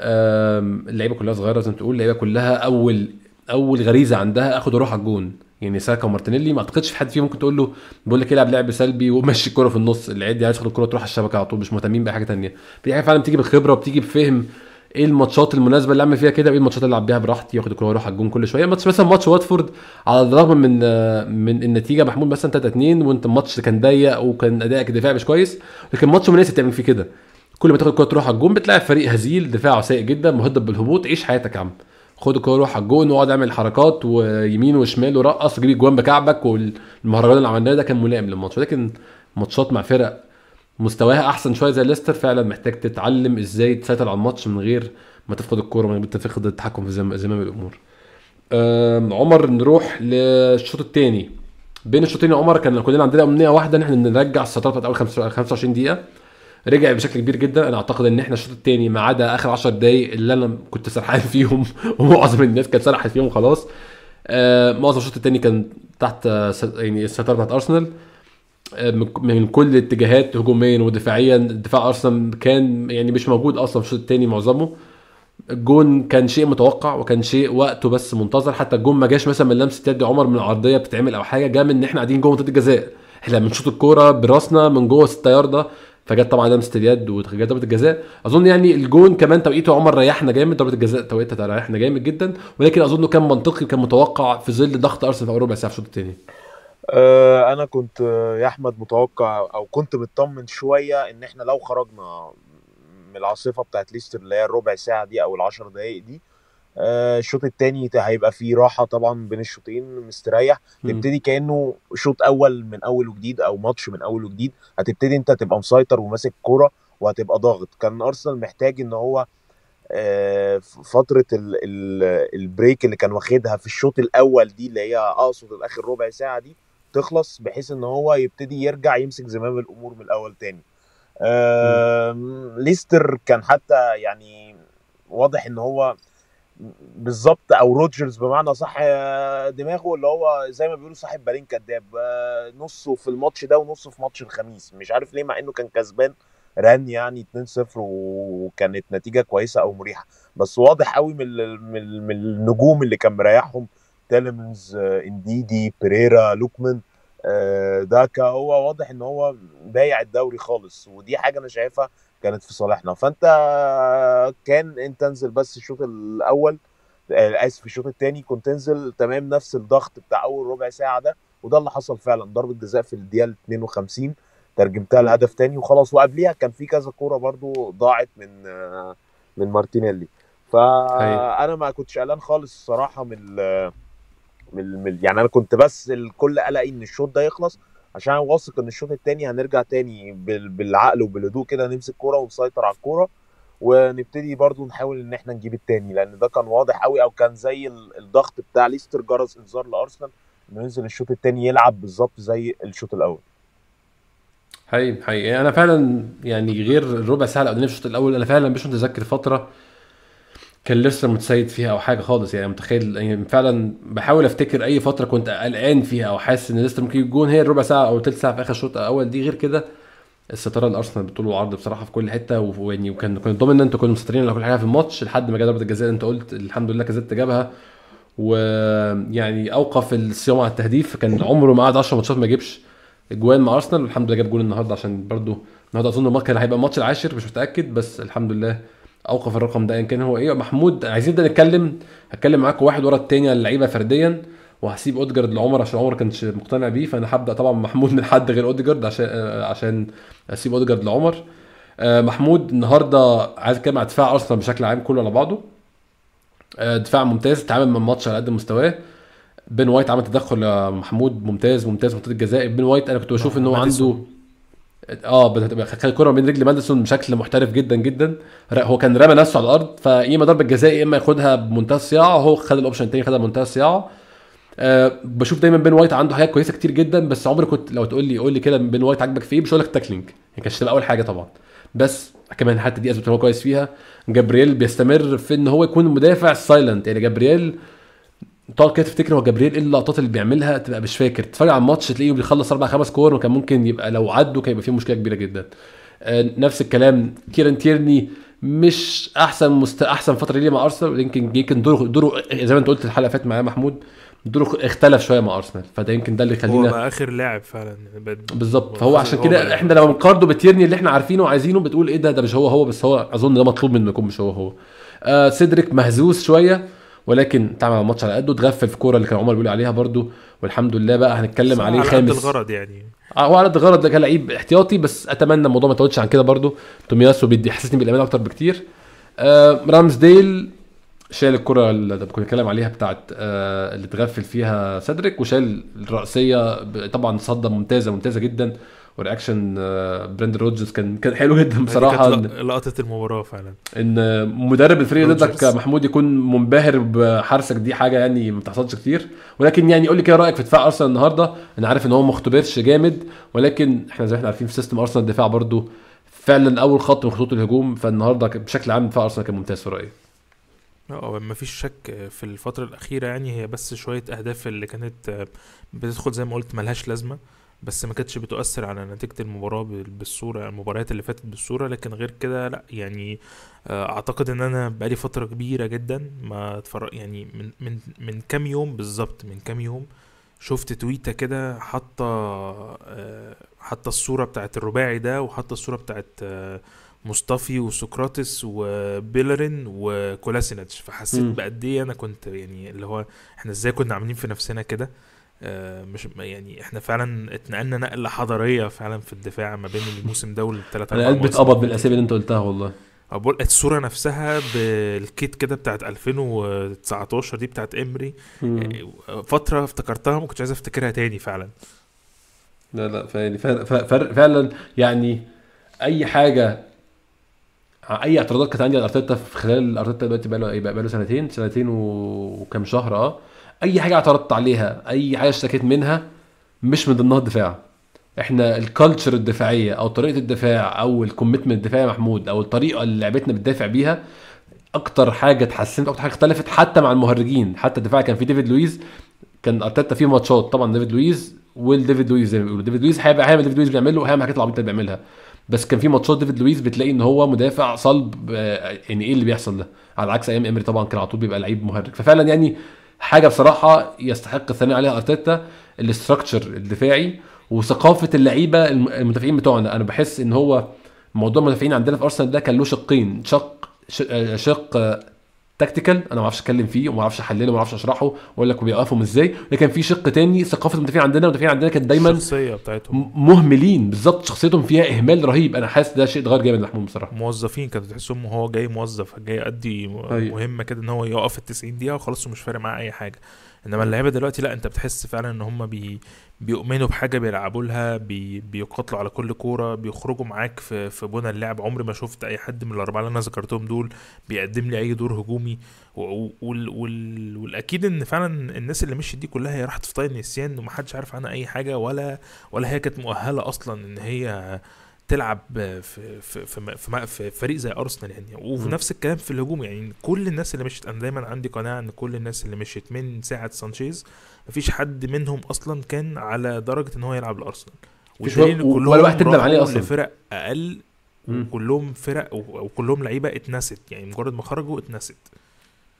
اللعيبه كلها صغيره زي ما تقول اللعيبه كلها اول اول غريزه عندها اخد اروح على الجون يعني ساكا ومارتينيلي ما اعتقدش في حد فيهم ممكن تقول له بيقول لك العب لعب سلبي ومشي الكوره في النص اللعيب دي عايز ياخد الكوره تروح الشبكه على طول مش مهتمين باي حاجه ثانيه في حاجه فعلا بتيجي بالخبره وبتيجي بفهم ايه الماتشات المناسبه اللي اعمل فيها كده وايه الماتشات اللي العب بيها براحتي واخد الكوره واروح على الجون كل شويه ماتش مثلا ماتش واتفورد على الرغم من من النتيجه محمود مثلا 3 2 وانت الماتش كان ضيق وكان ادائك الدفاعي مش كويس لكن ماتش مناسب تعمل فيه كده كل ما تاخد الكوره تروح على الجون بتلاقي فريق هزيل دفاعه سيء جدا مهدد بالهبوط عيش حياتك يا عم خد الكوره روح على الجون واقعد اعمل حركات ويمين وشمال ورقص جيب جوان بكعبك والمهرجان اللي عملناه ده كان ملائم للماتش ولكن ماتشات مع فرق مستواها احسن شويه زي ليستر فعلا محتاج تتعلم ازاي تسيطر على الماتش من غير ما تفقد الكوره من غير ما تفقد التحكم في زمام الامور عمر نروح للشوط الثاني بين الشوطين يا عمر كان كلنا عندنا امنيه واحده ان احنا نرجع السيطره بتاعت اول 25 دقيقه رجع بشكل كبير جدا انا اعتقد ان احنا الشوط الثاني ما عدا اخر 10 دقايق اللي انا كنت سرحان [laughs] فيهم ومعظم الناس كانت سرحت فيهم خلاص معظم الشوط الثاني كان تحت آه، يعني السيطره بتاعت ارسنال آه، من كل الاتجاهات هجوميا ودفاعيا دفاع ارسنال كان يعني مش موجود اصلا في الشوط الثاني معظمه الجون كان شيء متوقع وكان شيء وقته بس منتظر حتى الجون ما جاش مثلا من لمسه يد عمر من العرضيه بتتعمل او حاجه جا من ان احنا قاعدين جوه منطقه الجزاء احنا بنشوط الكوره براسنا من جوه 6 يارده فجت طبعا لمسه اليد وجت ضربه الجزاء اظن يعني الجون كمان توقيته عمر ريحنا جامد ضربه الجزاء توقيتها ريحنا جامد جدا ولكن اظنه كان منطقي وكان متوقع في ظل ضغط ارسنال في اول ربع ساعه في الشوط الثاني آه، انا كنت آه، يا احمد متوقع او كنت مطمن شويه ان احنا لو خرجنا من العاصفه بتاعت ليستر اللي هي الربع ساعه دي او العشر دقائق دي آه، الشوط الثاني هيبقى فيه راحه طبعا بين الشوطين مستريح تبتدي كانه شوط اول من اول وجديد او ماتش من اول وجديد هتبتدي انت تبقى مسيطر وماسك كرة وهتبقى ضاغط كان ارسنال محتاج ان هو فتره البريك اللي كان واخدها في الشوط الاول دي اللي هي اقصد الاخر ربع ساعه دي تخلص بحيث ان هو يبتدي يرجع يمسك زمام الامور من الاول تاني ليستر كان حتى يعني واضح ان هو بالظبط او روجرز بمعنى صح آه، دماغه اللي هو زي ما بيقولوا صاحب بالين كداب آه، نصه في الماتش ده ونصه في ماتش الخميس مش عارف ليه مع انه كان كسبان ران يعني 2-0 وكانت نتيجه كويسه او مريحه بس واضح قوي من من النجوم اللي كان مريحهم تيلمنز انديدي بيريرا لوكمان داكا هو واضح ان هو بايع الدوري خالص ودي حاجه انا شايفها كانت في صالحنا فانت كان انت تنزل بس الشوط الاول آه، اسف الشوط الثاني كنت تنزل تمام نفس الضغط بتاع اول ربع ساعه ده وده اللي حصل فعلا ضربه جزاء في الدقيقه 52 ترجمتها لهدف تاني وخلاص وقبليها كان في كذا كوره برضو ضاعت من آه، من مارتينيلي فانا أيوه. ما كنتش قلقان خالص الصراحه من من يعني انا كنت بس الكل قلقي ان الشوط ده يخلص عشان انا واثق ان الشوط الثاني هنرجع تاني بالعقل وبالهدوء كده نمسك كوره ونسيطر على الكوره ونبتدي برضو نحاول ان احنا نجيب التاني لان ده كان واضح قوي او كان زي الضغط بتاع ليستر جرس انذار لارسنال انه ينزل الشوط الثاني يلعب بالظبط زي الشوط الاول حقيقي حقيقي انا فعلا يعني غير الربع ساعه اللي في الشوط الاول انا فعلا مش متذكر فتره كان لسه متسيد فيها او حاجه خالص يعني متخيل يعني فعلا بحاول افتكر اي فتره كنت قلقان فيها او حاسس ان لسه ممكن يكون هي الربع ساعه او ثلث ساعه في اخر الشوط الاول دي غير كده الستاره الارسنال بطول العرض بصراحه في كل حته ويعني وكان كنت ضامن ان انتوا كنتوا مسيطرين على كل حاجه في الماتش لحد ما جت ضربه الجزاء اللي انت قلت الحمد لله كازيت جابها ويعني اوقف الصيام على التهديف كان عمره ما قعد 10 ماتشات ما جابش اجوان مع ارسنال والحمد لله جاب جول النهارده عشان برده النهارده اظن الماتش هيبقى الماتش العاشر مش متاكد بس الحمد لله اوقف الرقم ده ايا كان هو ايه محمود عايزين نبدا نتكلم هتكلم معاكم واحد ورا الثاني على اللعيبه فرديا وهسيب اودجارد لعمر عشان عمر كانش مقتنع بيه فانا هبدا طبعا محمود من حد غير اودجارد عشان آه، عشان اسيب اودجارد لعمر آه، محمود النهارده عايز اتكلم على دفاع ارسنال بشكل عام كله على بعضه آه، دفاع ممتاز اتعامل من الماتش على قد مستواه بين وايت عمل تدخل محمود ممتاز ممتاز منطقه الجزاء بين وايت انا كنت بشوف ان هو عنده اه خد الكره بين رجل مانديسون بشكل محترف جدا جدا هو كان رمى نفسه على الارض فيا اما ضربه جزاء يا اما ياخدها بمنتهى الصياعه هو خد الاوبشن الثاني خدها بمنتهى الصياعه أه بشوف دايما بين وايت عنده حاجات كويسه كتير جدا بس عمري كنت لو تقول لي قول لي كده بين وايت عاجبك في ايه مش هقول لك التاكلينج هي يعني كانت تبقى اول حاجه طبعا بس كمان حتى دي اثبت هو كويس فيها جابرييل بيستمر في ان هو يكون مدافع سايلنت يعني جابرييل تقعد كده تفتكر هو جبريل ايه اللقطات اللي بيعملها تبقى مش فاكر تتفرج على الماتش تلاقيه بيخلص اربع خمس كور وكان ممكن يبقى لو عدوا كان يبقى فيه مشكله كبيره جدا آه، نفس الكلام كيران تيرني مش احسن مست... احسن فتره ليه مع ارسنال يمكن يمكن دوره دوره زي ما انت قلت الحلقه اللي فاتت معايا محمود دوره اختلف شويه مع ارسنال فده يمكن ده اللي خلينا هو اخر لاعب فعلا بالظبط فهو عشان كده احنا لما بنقارنه بتيرني اللي احنا عارفينه وعايزينه بتقول ايه ده ده مش هو هو بس هو اظن ده مطلوب منه يكون مش هو هو آه سيدريك مهزوز شويه ولكن اتعمل الماتش على قده اتغفل في الكوره اللي كان عمر بيقول عليها برده والحمد لله بقى هنتكلم عليه على خامس على الغرض يعني اه هو على الغرض ده لعيب احتياطي بس اتمنى الموضوع ما يطولش عن كده برده تومياسو بيدي حسسني بالامان اكتر بكتير آه رامز ديل شال الكره اللي كنا بنتكلم عليها بتاعت آه اللي اتغفل فيها سادريك وشال الراسيه طبعا صدى ممتازه ممتازه جدا ورياكشن براند روجرز كان كان حلو جدا بصراحه لقطه المباراه فعلا ان آه، مدرب الفريق ضدك محمود يكون منبهر بحارسك دي حاجه يعني ما بتحصلش كتير ولكن يعني قول لي كده رايك في دفاع ارسنال النهارده انا عارف ان هو ما اختبرش جامد ولكن احنا زي ما احنا عارفين في سيستم ارسنال الدفاع برده فعلا اول خط من خطوط الهجوم فالنهارده بشكل عام دفاع ارسنال كان ممتاز في رايي اه ما فيش شك في الفترة الأخيرة يعني هي بس شوية أهداف اللي كانت آه، بتدخل زي ما قلت ملهاش لازمة بس ما كانتش بتؤثر على نتيجة المباراة بالصورة المباريات اللي فاتت بالصورة لكن غير كده لا يعني آه، اعتقد ان انا بقالي فترة كبيرة جدا ما اتفرج يعني من من من كام يوم بالظبط من كام يوم شفت تويته كده حاطه آه، حاطه الصوره بتاعت الرباعي ده وحاطه الصوره بتاعت آه، مصطفي وسقراطس وبيلرين وكولاسينيتش فحسيت بقد ايه انا كنت يعني اللي هو احنا ازاي كنا عاملين في نفسنا كده آه، مش يعني احنا فعلا اتنقلنا نقله حضاريه فعلا في الدفاع ما بين الموسم ده والثلاثه انا قلبي اتقبض بالاسامي اللي انت قلتها والله أه، بقول الصوره نفسها بالكيت كده بتاعت 2019 دي بتاعت امري آه، فتره افتكرتها ما كنتش عايز افتكرها تاني فعلا لا لا فعلا يعني اي حاجه اي اعتراضات كانت عندي على ارتيتا في خلال ارتيتا دلوقتي بقى له ايه سنتين سنتين وكام شهر اه اي حاجه اعترضت عليها اي حاجه اشتكيت منها مش من ضمنها الدفاع احنا الكالتشر الدفاعيه او طريقه الدفاع او الكوميتمنت الدفاعي يا محمود او الطريقه اللي لعبتنا بتدافع بيها اكتر حاجه اتحسنت اكتر حاجه اختلفت حتى مع المهرجين حتى الدفاع كان في ديفيد لويز كان ارتيتا فيه ماتشات طبعا ديفيد لويز والديفيد لويز زي ما بيقولوا ديفيد لويز هيبقى هيعمل ديفيد لويز بيعمله هيعمل حاجات العبيطه اللي بيعملها بس كان في ماتشات ديفيد لويز بتلاقي ان هو مدافع صلب آه، يعني ايه اللي بيحصل ده على عكس ايام امري طبعا كان على طول بيبقى لعيب مهرج ففعلا يعني حاجه بصراحه يستحق الثناء عليها ارتيتا الاستراكشر الدفاعي وثقافه اللعيبه المدافعين بتوعنا انا بحس ان هو موضوع المدافعين عندنا في ارسنال ده كان له شقين شق آه، شق تكتيكال انا ما اعرفش اتكلم فيه وما اعرفش احلله وما اعرفش اشرحه واقول لك بيقفهم ازاي لكن في شق تاني ثقافه المدافعين عندنا المدافعين عندنا كانت دايما الشخصيه بتاعتهم مهملين بالظبط شخصيتهم فيها اهمال رهيب انا حاسس ده شيء اتغير جامد محمود بصراحه موظفين كانت تحسهم هو جاي موظف جاي يؤدي أيوه. مهمه كده ان هو يقف ال 90 دقيقه وخلاص ومش فارق معاه اي حاجه انما اللعيبه دلوقتي لا انت بتحس فعلا ان هم بي بيؤمنوا بحاجه بيلعبوا لها بي بيقاتلوا على كل كوره بيخرجوا معاك في في بنى اللعب عمري ما شفت اي حد من الاربعه اللي انا ذكرتهم دول بيقدم لي اي دور هجومي وال وال والاكيد ان فعلا الناس اللي مشيت دي كلها هي راحت في طاير نسيان ومحدش عارف عنها اي حاجه ولا ولا هي كانت مؤهله اصلا ان هي تلعب في في في, في, في فريق زي ارسنال يعني وفي نفس الكلام في الهجوم يعني كل الناس اللي مشيت انا دايما عندي قناعه ان كل الناس اللي مشيت من ساعه سانشيز آه مفيش حد منهم اصلا كان على درجه ان هو يلعب الارسنال ودليل كلهم ولا واحد تندم عليه اصلا فرق اقل وكلهم فرق وكلهم لعيبه اتنست يعني مجرد ما خرجوا اتنست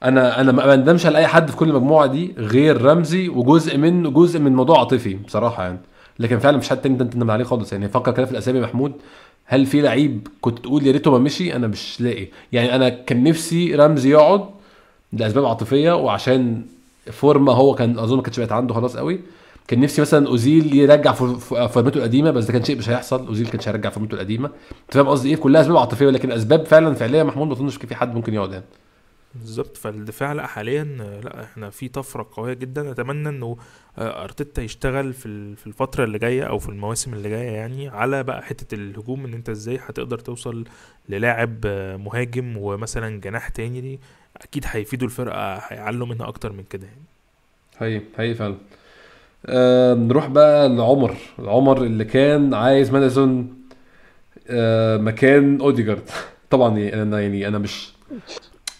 انا انا ما بندمش على اي حد في كل المجموعه دي غير رمزي وجزء منه جزء من موضوع عاطفي بصراحه يعني لكن فعلا مش حد تاني تندم عليه خالص يعني فكر كده في الاسامي محمود هل في لعيب كنت تقول يا ريته ما مشي انا مش لاقي يعني انا كان نفسي رمزي يقعد لاسباب عاطفيه وعشان فورمه هو كان اظن ما كانتش بقت عنده خلاص قوي كان نفسي مثلا اوزيل يرجع فورمته القديمه بس ده كان شيء مش هيحصل اوزيل كانش هيرجع فورمته القديمه انت فاهم قصدي ايه كلها اسباب عاطفيه ولكن اسباب فعلا فعليه محمود ما اظنش في حد ممكن يقعد هنا يعني. بالظبط فالدفاع لا حاليا لا احنا في طفره قويه جدا اتمنى انه آه، ارتيتا يشتغل في في الفتره اللي جايه او في المواسم اللي جايه يعني على بقى حته الهجوم ان انت ازاي هتقدر توصل للاعب آه، مهاجم ومثلا جناح تاني دي اكيد هيفيدوا الفرقه هيعلوا منها اكتر من كده يعني حقيقي حقيقي فعلا أه نروح بقى لعمر عمر اللي كان عايز ماديسون أه مكان اوديجارد [laughs] طبعا يعني انا يعني انا مش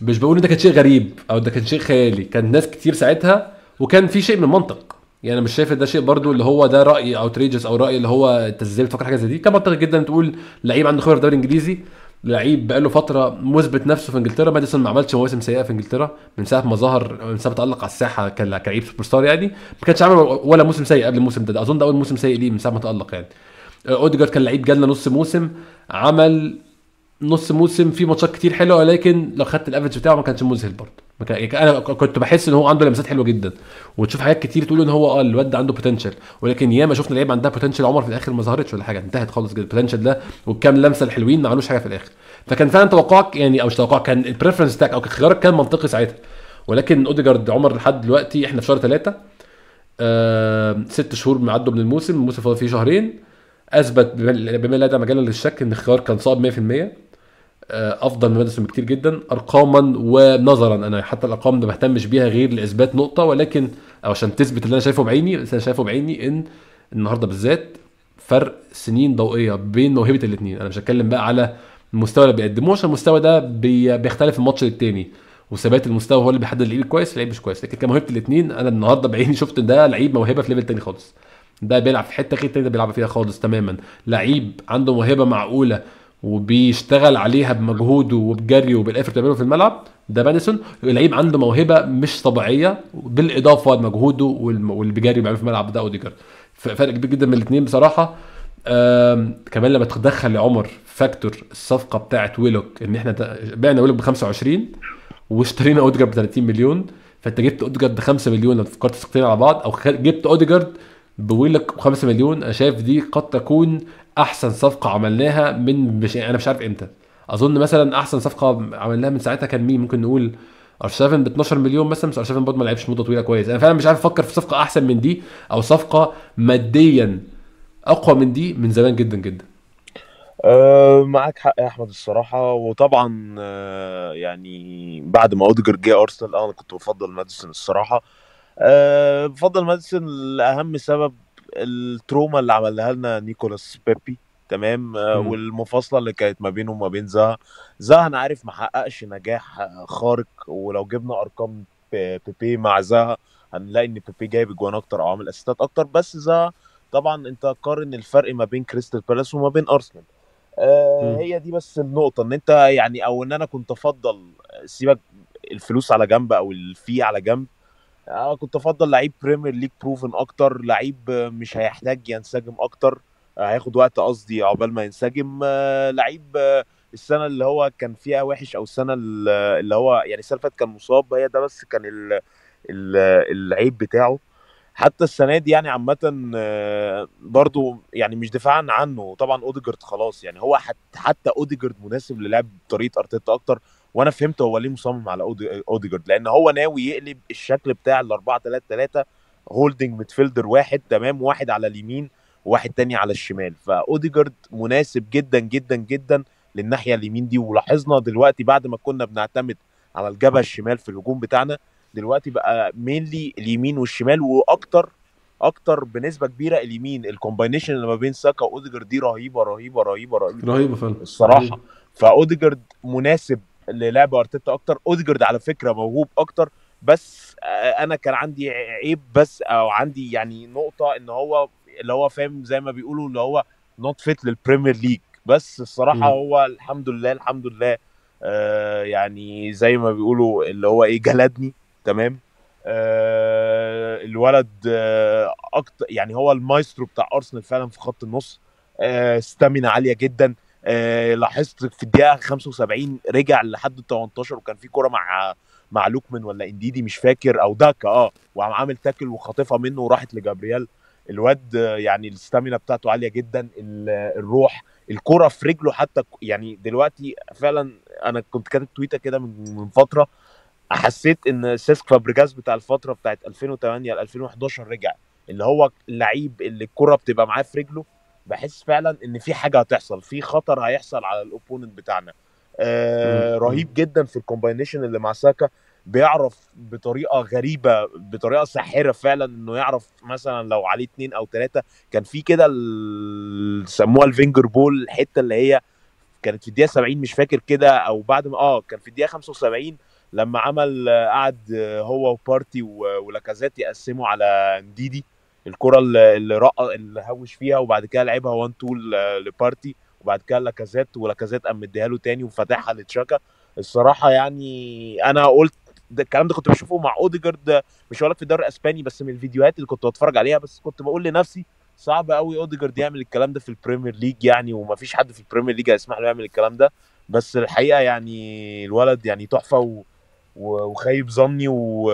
مش بقول ان ده كان شيء غريب او ده كان شيء خيالي كان ناس كتير ساعتها وكان في شيء من المنطق يعني انا مش شايف ده شيء برضو اللي هو ده راي اوتريجس او راي اللي هو انت ازاي بتفكر حاجه زي دي كان منطقي جدا تقول لعيب عنده خبره في الدوري الانجليزي لعيب بقاله فتره مثبت نفسه في انجلترا ماديسون ما عملش مواسم سيئه في انجلترا من ساعه ما ظهر من ساعه ما تالق على الساحه كلاعب سوبر ستار يعني ما كانش عامل ولا موسم سيء قبل الموسم ده, ده اظن ده اول موسم سيء ليه من ساعه ما تالق يعني اوديجارد كان لعيب جالنا نص موسم عمل نص موسم في ماتشات كتير حلوه ولكن لو خدت الافرج بتاعه ما كانش مذهل برضه كان... يعني انا كنت بحس ان هو عنده لمسات حلوه جدا وتشوف حاجات كتير تقول ان هو اه الواد ده عنده بوتنشال ولكن ياما شفنا لعيب عندها بوتنشال عمر في الاخر ما ظهرتش ولا حاجه انتهت خالص جدا البوتنشال ده والكام لمسه الحلوين ما عملوش حاجه في الاخر فكان فعلا توقعك يعني او مش توقعك كان البريفرنس بتاعك او اختيارك كان منطقي ساعتها ولكن اوديجارد عمر لحد دلوقتي احنا في شهر ثلاثه آه ست شهور معدوا من الموسم الموسم فاضل فيه شهرين اثبت بما لا مجال للشك ان الخيار كان صعب 100% آه، افضل من ماديسون بكتير جدا ارقاما ونظرا انا حتى الارقام ما بهتمش بيها غير لاثبات نقطه ولكن او عشان تثبت اللي انا شايفه بعيني بس انا شايفه بعيني ان النهارده بالذات فرق سنين ضوئيه بين موهبه الاثنين انا مش هتكلم بقى على المستوى اللي بيقدموه عشان المستوى ده بيختلف الماتش للتاني وثبات المستوى هو اللي بيحدد اللعيب كويس اللعيب مش كويس لكن كموهبه الاثنين انا النهارده بعيني شفت ده لعيب موهبه في ليفل تاني خالص ده بيلعب في حته غير تاني ده بيلعب فيها خالص تماما لعيب عنده موهبه معقوله وبيشتغل عليها بمجهوده وبجريه وبالافرت بتعمله في الملعب ده بانسون لعيب عنده موهبه مش طبيعيه بالاضافه لمجهوده واللي بيجري بيعمله في الملعب ده اوديجارد فرق كبير جدا من الاثنين بصراحه كمان لما تدخل عمر فاكتور الصفقه بتاعت ويلوك ان احنا بعنا ويلوك ب 25 واشترينا اوديجارد ب 30 مليون فانت جبت اوديجارد ب 5 مليون لو فكرت الصفقتين على بعض او جبت اوديجارد بويلك 5 مليون انا شايف دي قد تكون احسن صفقه عملناها من مش يعني انا مش عارف امتى اظن مثلا احسن صفقه عملناها من ساعتها كان مين ممكن نقول ار 7 ب 12 مليون مثلا بس ار 7 برضه ما لعبش مده طويله كويس انا فعلا مش عارف افكر في صفقه احسن من دي او صفقه ماديا اقوى من دي من زمان جدا جدا أه معاك حق يا احمد الصراحه وطبعا أه يعني بعد ما اوديجر جه ارسنال انا كنت بفضل ماديسون الصراحه أه بفضل ماديسون لاهم سبب التروما اللي عملها لنا نيكولاس بيبي تمام آه، مم. والمفاصله اللي كانت ما بينه وما بين زها زها انا عارف ما حققش نجاح آه، خارق ولو جبنا ارقام بيبي مع زها هنلاقي ان بيبي جايب اجوان اكتر او عامل اسيستات اكتر بس زها طبعا انت قارن الفرق ما بين كريستال بالاس وما بين ارسنال آه هي دي بس النقطه ان انت يعني او ان انا كنت افضل آه، سيبك الفلوس على جنب او الفي على جنب انا كنت افضل لعيب بريمير ليج بروفن اكتر لعيب مش هيحتاج ينسجم اكتر هياخد وقت قصدي عقبال ما ينسجم لعيب السنه اللي هو كان فيها وحش او السنه اللي هو يعني السنه اللي كان مصاب هي ده بس كان العيب بتاعه حتى السنه دي يعني عامه برضو يعني مش دفاعا عنه طبعا اوديجارد خلاص يعني هو حتى اوديجارد مناسب للعب بطريقه ارتيتا اكتر وانا فهمت هو ليه مصمم على اوديجارد لان هو ناوي يقلب الشكل بتاع ال 4 3 3 هولدنج ميدفيلدر واحد تمام واحد على اليمين واحد تاني على الشمال فاوديجارد مناسب جدا جدا جدا للناحيه اليمين دي ولاحظنا دلوقتي بعد ما كنا بنعتمد على الجبهه الشمال في الهجوم بتاعنا دلوقتي بقى مينلي اليمين والشمال واكتر اكتر بنسبه كبيره اليمين الكومباينيشن اللي ما بين ساكا واوديجارد دي رهيبه رهيبه رهيبه رهيبه رهيبه فعلا الصراحه فاوديجارد مناسب للعب ارتيتا اكتر اوديجارد على فكره موهوب اكتر بس آه، انا كان عندي عيب بس او عندي يعني نقطه ان هو اللي هو فاهم زي ما بيقولوا اللي هو نوت فيت للبريمير ليج بس الصراحه م. هو الحمد لله الحمد لله آه يعني زي ما بيقولوا اللي هو ايه جلدني تمام آه الولد آه اكتر يعني هو المايسترو بتاع ارسنال فعلا في خط النص آه ستامينا عاليه جدا آه، لاحظت في الدقيقه 75 رجع لحد ال 18 وكان في كوره مع مع لوكمان ولا انديدي مش فاكر او داكا اه وعم عامل تاكل وخاطفها منه وراحت لجابرييل الواد يعني الاستامينا بتاعته عاليه جدا الروح الكرة في رجله حتى يعني دلوقتي فعلا انا كنت كاتب تويته كده من فتره حسيت ان سيسك فابريجاس بتاع الفتره بتاعت 2008 ل 2011 رجع اللي هو اللعيب اللي الكرة بتبقى معاه في رجله بحس فعلا ان في حاجه هتحصل في خطر هيحصل على الاوبوننت بتاعنا آه رهيب جدا في الكومباينيشن اللي مع ساكا بيعرف بطريقه غريبه بطريقه ساحره فعلا انه يعرف مثلا لو عليه اتنين او تلاته كان في كده سموها الفينجر بول الحته اللي هي كانت في الدقيقه 70 مش فاكر كده او بعد ما اه كان في الدقيقه 75 لما عمل آه، قعد آه، هو وبارتي ولاكازات يقسموا على نديدي الكره اللي رقص اللي هوش فيها وبعد كده لعبها 1 2 لبارتي وبعد كده لاكازيت ولاكازيت قام مديها له تاني وفتحها لتشاكا الصراحه يعني انا قلت ده الكلام ده كنت بشوفه مع اوديجارد مش هقول في الدوري الاسباني بس من الفيديوهات اللي كنت بتفرج عليها بس كنت بقول لنفسي صعب قوي اوديجارد يعمل الكلام ده في البريمير ليج يعني وما فيش حد في البريمير ليج هيسمح له يعمل الكلام ده بس الحقيقه يعني الولد يعني تحفه و... ظني و...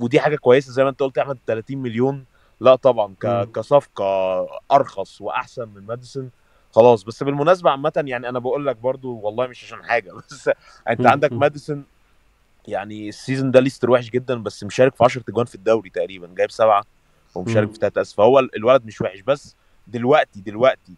ودي حاجه كويسه زي ما انت قلت يا احمد 30 مليون لا طبعا ك... كصفقه ارخص واحسن من ماديسون خلاص بس بالمناسبه عامه يعني انا بقول لك برضو والله مش عشان حاجه [laughs] بس انت عندك ماديسون يعني السيزون ده ليستر وحش جدا بس مشارك في 10 تجوان في الدوري تقريبا جايب سبعه ومشارك في ثلاثه اسف فهو الولد مش وحش بس دلوقتي دلوقتي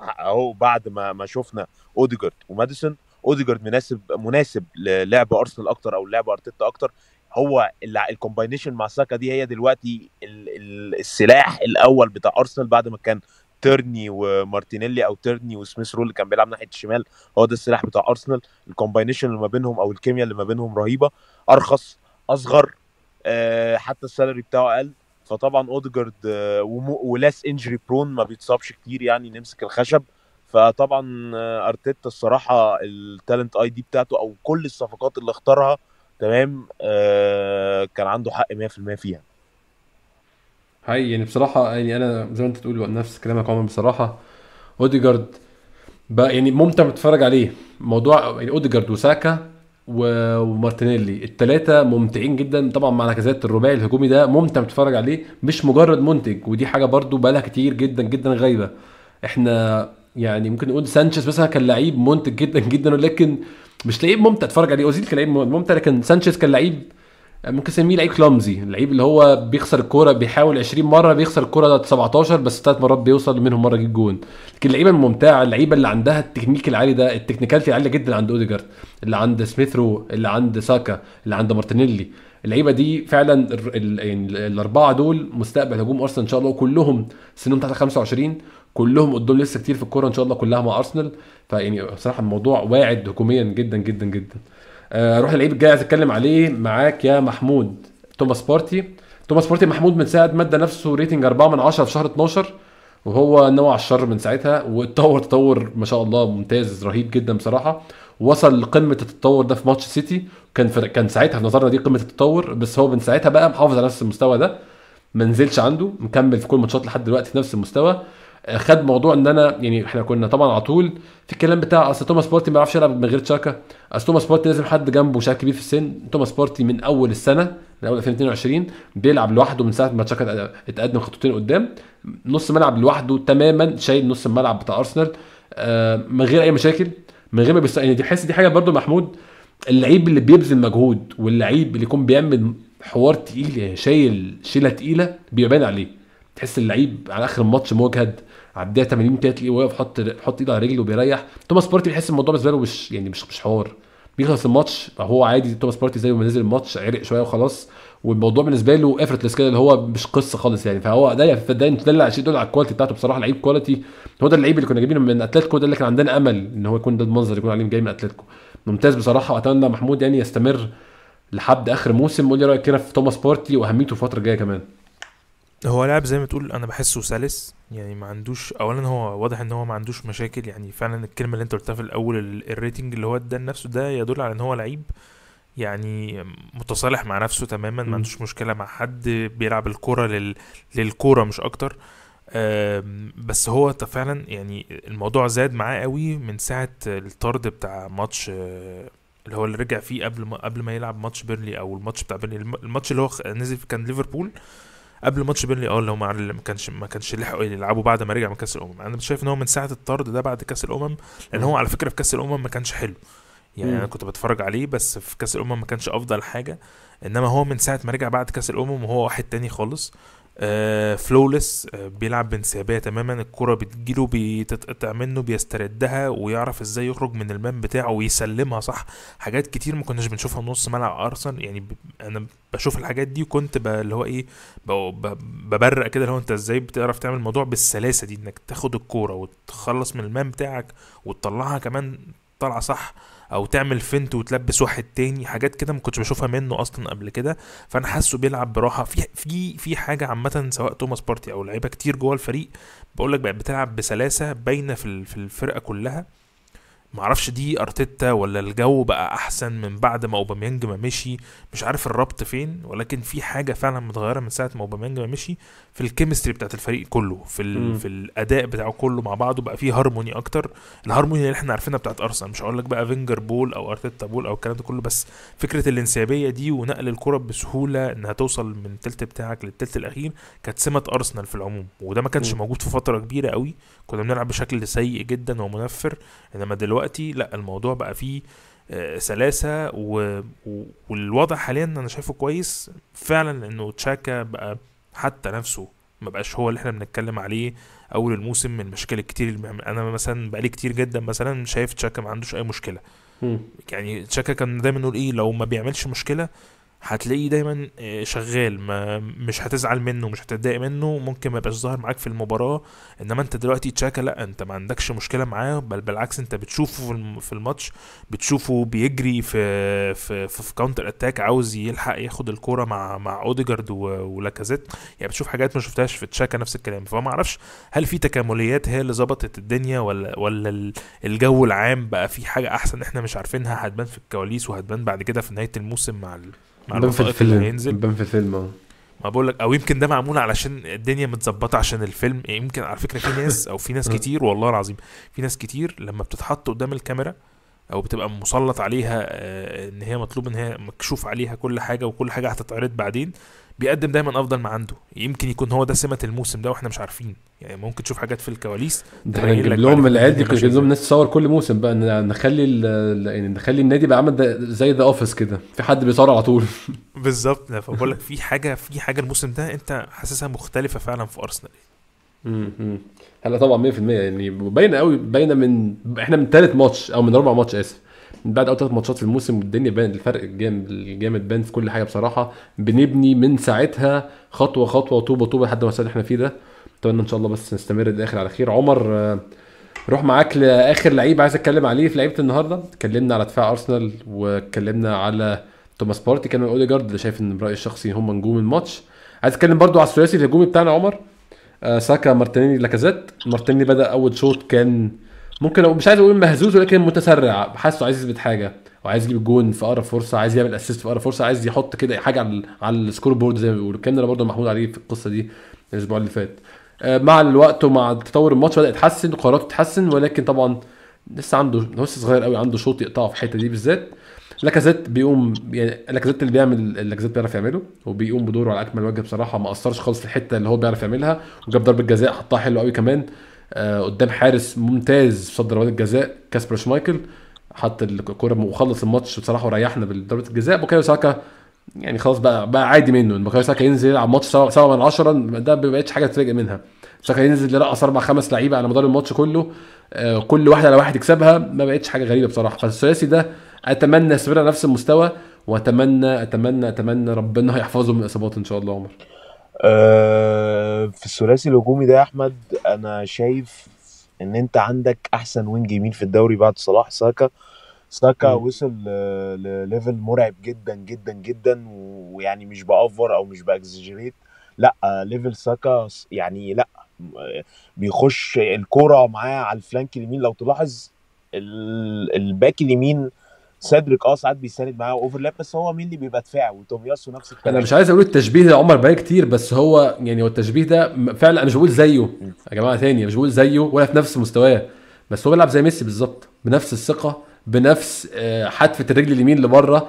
اهو بعد ما ما شفنا اوديجارد وماديسون اوديجارد مناسب مناسب للعب ارسنال اكتر او لعب ارتيتا اكتر هو الكومباينيشن مع ساكا دي هي دلوقتي السلاح الاول بتاع ارسنال بعد ما كان تيرني ومارتينيلي او تيرني وسميث رول اللي كان بيلعب ناحيه الشمال هو ده السلاح بتاع ارسنال الكومباينيشن اللي ما بينهم او الكيمياء اللي ما بينهم رهيبه ارخص اصغر أه حتى السالري بتاعه اقل فطبعا اوديجارد آه، ولاس انجري برون ما بيتصابش كتير يعني نمسك الخشب فطبعا آه، ارتيتا الصراحه التالنت اي دي بتاعته او كل الصفقات اللي اختارها تمام آه كان عنده حق 100% فيها هاي يعني بصراحه يعني انا زي ما انت تقول نفس كلامك عمر بصراحه اوديجارد بقى يعني ممتع بتتفرج عليه موضوع يعني اوديجارد وساكا ومارتينيلي الثلاثه ممتعين جدا طبعا مع لاكازيت الرباعي الهجومي ده ممتع بتتفرج عليه مش مجرد منتج ودي حاجه برده بقالها كتير جدا جدا غايبه احنا يعني ممكن نقول سانشيز مثلا كان لعيب منتج جدا جدا ولكن مش لعيب ممتع اتفرج عليه اوزيل كان لعيب ممتع لكن سانشيز كان لعيب ممكن نسميه لعيب كلامزي اللعيب اللي هو بيخسر الكوره بيحاول 20 مره بيخسر الكوره 17 بس ثلاث مرات بيوصل منهم مره يجيب جون لكن اللعيبه الممتعه اللعيبه اللي عندها التكنيك العالي ده التكنيكاليتي عاليه جدا عند اوديجارد اللي عند سميثرو اللي عند ساكا اللي عند مارتينيلي اللعيبه دي فعلا الاربعه دول مستقبل هجوم ارسنال ان شاء الله كلهم سنهم تحت 25 كلهم قدام لسه كتير في الكوره ان شاء الله كلها مع ارسنال فيعني بصراحه الموضوع واعد هجوميا جدا جدا جدا اروح آه، للعيب الجاي عايز اتكلم عليه معاك يا محمود توماس بارتي توماس بارتي محمود من ساعه مادة نفسه ريتنج 4 من 10 في شهر 12 وهو نوع الشر من ساعتها واتطور تطور ما شاء الله ممتاز رهيب جدا بصراحه وصل لقمه التطور ده في ماتش سيتي كان في كان ساعتها في نظرنا دي قمه التطور بس هو من ساعتها بقى محافظ على نفس المستوى ده ما نزلش عنده مكمل في كل الماتشات لحد دلوقتي في نفس المستوى خد موضوع ان انا يعني احنا كنا طبعا على طول في الكلام بتاع اصل توماس بارتي ما يعرفش يلعب من غير تشاكا اصل توماس بارتي لازم حد جنبه شاك كبير في السن توماس بارتي من اول السنه من اول 2022 بيلعب لوحده من ساعه ما تشاكا اتقدم خطوتين قدام نص ملعب لوحده تماما شايل نص الملعب بتاع ارسنال آه، من غير اي مشاكل من غير ما بيست... يعني دي حس دي حاجه برده محمود اللعيب اللي بيبذل مجهود واللعيب اللي يكون بيعمل حوار تقيل يعني شايل شيله تقيله بيبان عليه تحس اللعيب على اخر الماتش مجهد على الدقيقه 80 كده تلاقيه واقف حط حط ايده على رجله وبيريح توماس بارتي بيحس الموضوع بالنسبه له مش يعني مش مش حوار بيخلص الماتش هو عادي توماس بارتي زي ما نزل الماتش عرق شويه وخلاص والموضوع بالنسبه له افرتلس كده اللي هو مش قصه خالص يعني فهو ده ده اللي عشان دول على الكواليتي بتاعته بصراحه لعيب كواليتي هو ده اللعيب اللي كنا جايبينه من اتلتيكو ده اللي كان عندنا امل ان هو يكون ده المنظر يكون عليه جاي من اتلتيكو ممتاز بصراحه واتمنى محمود يعني يستمر لحد اخر موسم قول لي رايك كده في توماس بارتي واهميته الفتره الجايه كمان هو لاعب زي ما تقول انا بحسه سلس يعني ما عندوش اولا هو واضح ان هو ما عندوش مشاكل يعني فعلا الكلمه اللي انت قلتها في الاول الريتنج اللي هو اداه لنفسه ده يدل على ان هو لعيب يعني متصالح مع نفسه تماما ما عندوش مشكله مع حد بيلعب الكره لل... للكوره مش اكتر بس هو فعلا يعني الموضوع زاد معاه قوي من ساعه الطرد بتاع ماتش اللي هو اللي رجع فيه قبل ما قبل ما يلعب ماتش بيرلي او الماتش بتاع بيرلي الماتش اللي هو نزل كان ليفربول قبل ماتش بيرلي اه اللي هو ما كانش ما كانش لحقوا يلعبوا بعد ما رجع من كاس الامم انا شايف ان هو من ساعه الطرد ده بعد كاس الامم لان هو على فكره في كاس الامم ما كانش حلو يعني انا كنت بتفرج عليه بس في كاس الامم ما كانش افضل حاجه انما هو من ساعه ما رجع بعد كاس الامم وهو واحد تاني خالص فلولس آه، آه، بيلعب بانسيابيه تماما الكره بتجيله بتتقطع منه بيستردها ويعرف ازاي يخرج من المان بتاعه ويسلمها صح حاجات كتير ما كناش بنشوفها نص ملعب ارسنال يعني انا بشوف الحاجات دي وكنت اللي هو ايه ببرق كده اللي هو انت ازاي بتعرف تعمل الموضوع بالسلاسه دي انك تاخد الكوره وتخلص من المان بتاعك وتطلعها كمان طالعه صح او تعمل فنت وتلبس واحد تاني حاجات كده ما كنتش بشوفها منه اصلا قبل كده فانا حاسه بيلعب براحه في في في حاجه عامه سواء توماس بارتي او لعيبه كتير جوه الفريق بقول لك بقت بتلعب بسلاسه باينه في الفرقه كلها معرفش دي ارتيتا ولا الجو بقى احسن من بعد ما اوباميانج ما مشي مش عارف الربط فين ولكن في حاجه فعلا متغيره من ساعه ما اوباميانج ما مشي في الكيمستري بتاعت الفريق كله في ال... في الاداء بتاعه كله مع بعضه بقى فيه هارموني اكتر الهارموني اللي احنا عارفينها بتاعت ارسنال مش هقول لك بقى فينجر بول او ارتيتا بول او الكلام ده كله بس فكره الانسيابيه دي ونقل الكره بسهوله انها توصل من التلت بتاعك للتلت الاخير كانت سمه ارسنال في العموم وده ما كانش موجود في فتره كبيره قوي كنا بنلعب بشكل سيء جدا ومنفر انما دلوقتي دلوقتي لا الموضوع بقى فيه آه، سلاسة و... والوضع حاليا انا شايفه كويس فعلا لانه تشاكا بقى حتى نفسه ما بقاش هو اللي احنا بنتكلم عليه اول الموسم من المشاكل الكتير اللي انا مثلا بقالي كتير جدا مثلا شايف تشاكا ما عندوش اي مشكله يعني تشاكا كان دايما نقول ايه لو ما بيعملش مشكله هتلاقيه دايما آه، شغال ما مش هتزعل منه مش هتتضايق منه ممكن ما يبقاش ظاهر معاك في المباراه انما انت دلوقتي تشاكا لا انت ما عندكش مشكله معاه بل بالعكس انت بتشوفه في الماتش بتشوفه بيجري في في في, في كاونتر اتاك عاوز يلحق ياخد الكوره مع مع اوديجارد ولاكازيت يعني بتشوف حاجات ما شفتهاش في تشاكا نفس الكلام فما اعرفش هل في تكامليات هي اللي ظبطت الدنيا ولا ولا الجو العام بقى في حاجه احسن احنا مش عارفينها هتبان في الكواليس وهتبان بعد كده في نهايه الموسم مع مع في الفيلم هينزل بان في الفيلم اه ما بقول لك او يمكن ده معمول علشان الدنيا متظبطه عشان الفيلم يعني يمكن على فكره في ناس [laughs] او في ناس اه. كتير والله العظيم في ناس كتير لما بتتحط قدام الكاميرا او بتبقى مسلط عليها آه، ان هي مطلوب ان هي مكشوف عليها كل حاجه وكل حاجه هتتعرض بعدين بيقدم دايما افضل ما عنده يمكن يكون هو ده سمه الموسم ده واحنا مش عارفين يعني ممكن تشوف حاجات في الكواليس ده احنا نجيب لهم العيال نجيب لهم ناس تصور كل موسم بقى نخلي يعني نخلي النادي بقى عامل زي ذا اوفيس كده في حد بيصور على طول [laughs] بالظبط فبقول لك في حاجه في حاجه الموسم ده انت حاسسها مختلفه فعلا في ارسنال هلا طبعا 100% يعني باينه قوي باينه من احنا من ثالث ماتش او من رابع ماتش اسف من بعد اول ثلاث ماتشات في الموسم والدنيا بان الفرق الجامد الجامد بان في كل حاجه بصراحه بنبني من ساعتها خطوه خطوه طوبه طوبه لحد ما اللي احنا فيه ده اتمنى ان شاء الله بس نستمر للاخر على خير عمر آه، روح معاك لاخر لعيب عايز اتكلم عليه في لعيبه النهارده اتكلمنا على دفاع ارسنال واتكلمنا على توماس بارتي كان اوديجارد اللي شايف ان برايي الشخصي هم نجوم الماتش عايز اتكلم برضو على الثلاثي الهجومي بتاعنا عمر آه، ساكا مارتينيلي لاكازيت مارتينيلي بدا اول شوط كان ممكن مش عايز اقول مهزوز ولكن متسرع حاسه عايز يثبت حاجه وعايز يجيب الجون في اقرب فرصه عايز يعمل اسيست في اقرب فرصه عايز يحط كده حاجه على على السكور بورد زي ما بيقولوا الكلام ده برضه محمود عليه في القصه دي الاسبوع اللي فات آه، مع الوقت ومع تطور الماتش بدا يتحسن قراراته تتحسن ولكن طبعا لسه عنده لسه صغير قوي عنده شوط يقطعه في الحته دي بالذات لاكازيت بيقوم يعني لاكازيت اللي بيعمل لاكازيت بيعرف يعمله وبيقوم بدوره على اكمل وجه بصراحه ما اثرش خالص في الحته اللي هو بيعرف يعملها وجاب ضربه جزاء حطها حلو قوي كمان آه، قدام حارس ممتاز في صد ضربات الجزاء كاسبر شمايكل حط الكوره وخلص الماتش بصراحه وريحنا بضربه الجزاء بوكايو ساكا يعني خلاص بقى بقى عادي منه بوكايو ساكا ينزل يلعب ماتش 7 من 10 ده ما بقتش حاجه تتفاجئ منها ساكا ينزل يرقص اربع خمس لعيبه على مدار الماتش كله آه كل واحده على واحد يكسبها ما بقتش حاجه غريبه بصراحه فالثلاثي ده اتمنى يستمر على نفس المستوى واتمنى اتمنى اتمنى ربنا هيحفظه من الاصابات ان شاء الله عمر آه، في الثلاثي الهجومي ده يا احمد انا شايف ان انت عندك احسن وينج يمين في الدوري بعد صلاح ساكا ساكا وصل لليفل مرعب جدا جدا جدا ويعني مش بافر او مش باكزجريت لا ليفل ساكا يعني لا بيخش الكرة معاه على الفلانك اليمين لو تلاحظ الباك اليمين سادريك اه ساعات بيساند معاه اوفرلاب بس هو مين اللي بيبقى دفاع وتومياسو نفس الكلام انا مش عايز اقول التشبيه ده عمر بقى كتير بس هو يعني هو التشبيه ده فعلا انا مش بقول زيه يا جماعه تاني مش بقول زيه ولا في نفس مستواه بس هو بيلعب زي ميسي بالظبط بنفس الثقه بنفس آه، حتفه الرجل اليمين لبره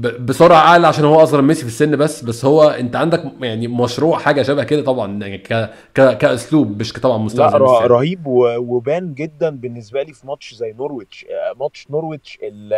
بسرعه اعلى عشان هو اصغر من ميسي في السن بس بس هو انت عندك يعني مشروع حاجه شبه كده طبعا يعني ك... ك... كاسلوب مش طبعا مستوى لا ر... رهيب و... وبان جدا بالنسبه لي في ماتش زي نورويتش آه، ماتش نورويتش ال...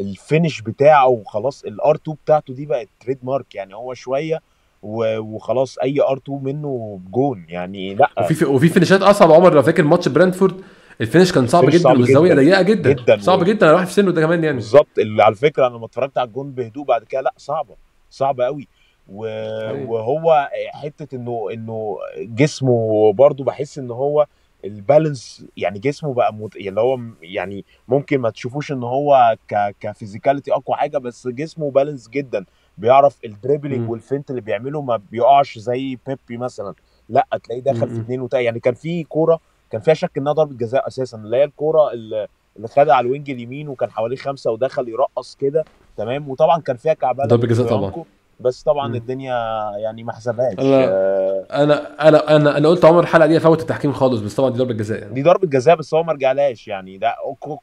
الفينش بتاعه وخلاص الار 2 بتاعته دي بقت تريد مارك يعني هو شويه وخلاص اي ار 2 منه جون يعني لا وفي وفي فينيشات اصعب عمر لو فاكر ماتش برنتفورد الفينش كان صعب جدا والزاويه ضيقه جدا جدا صعب جدا جدا راح في سنه ده كمان يعني بالظبط اللي على فكره انا لما اتفرجت على الجون بهدوء بعد كده لا صعبه صعبه قوي و... أيوة. وهو حته انه انه جسمه برده بحس ان هو البالانس يعني جسمه بقى مت... اللي هو يعني ممكن ما تشوفوش ان هو ك... كفيزيكاليتي اقوى حاجه بس جسمه بالانس جدا بيعرف الدريبلينج والفنت اللي بيعمله ما بيقعش زي بيبي مثلا لا تلاقيه دخل في اثنين وتلاقي يعني كان في كوره كان فيها شك انها ضربه جزاء اساسا اللي هي الكوره اللي خدها على الوينج اليمين وكان حواليه خمسه ودخل يرقص كده تمام وطبعا كان فيها كعبله ضربه جزاء طبعا بس طبعا م. الدنيا يعني ما حسبهاش انا آه انا انا انا, قلت عمر الحلقه دي فوت التحكيم خالص بس طبعا دي ضربه جزاء يعني. دي ضربه جزاء بس هو ما رجعلهاش يعني ده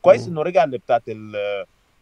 كويس انه رجع لبتاعت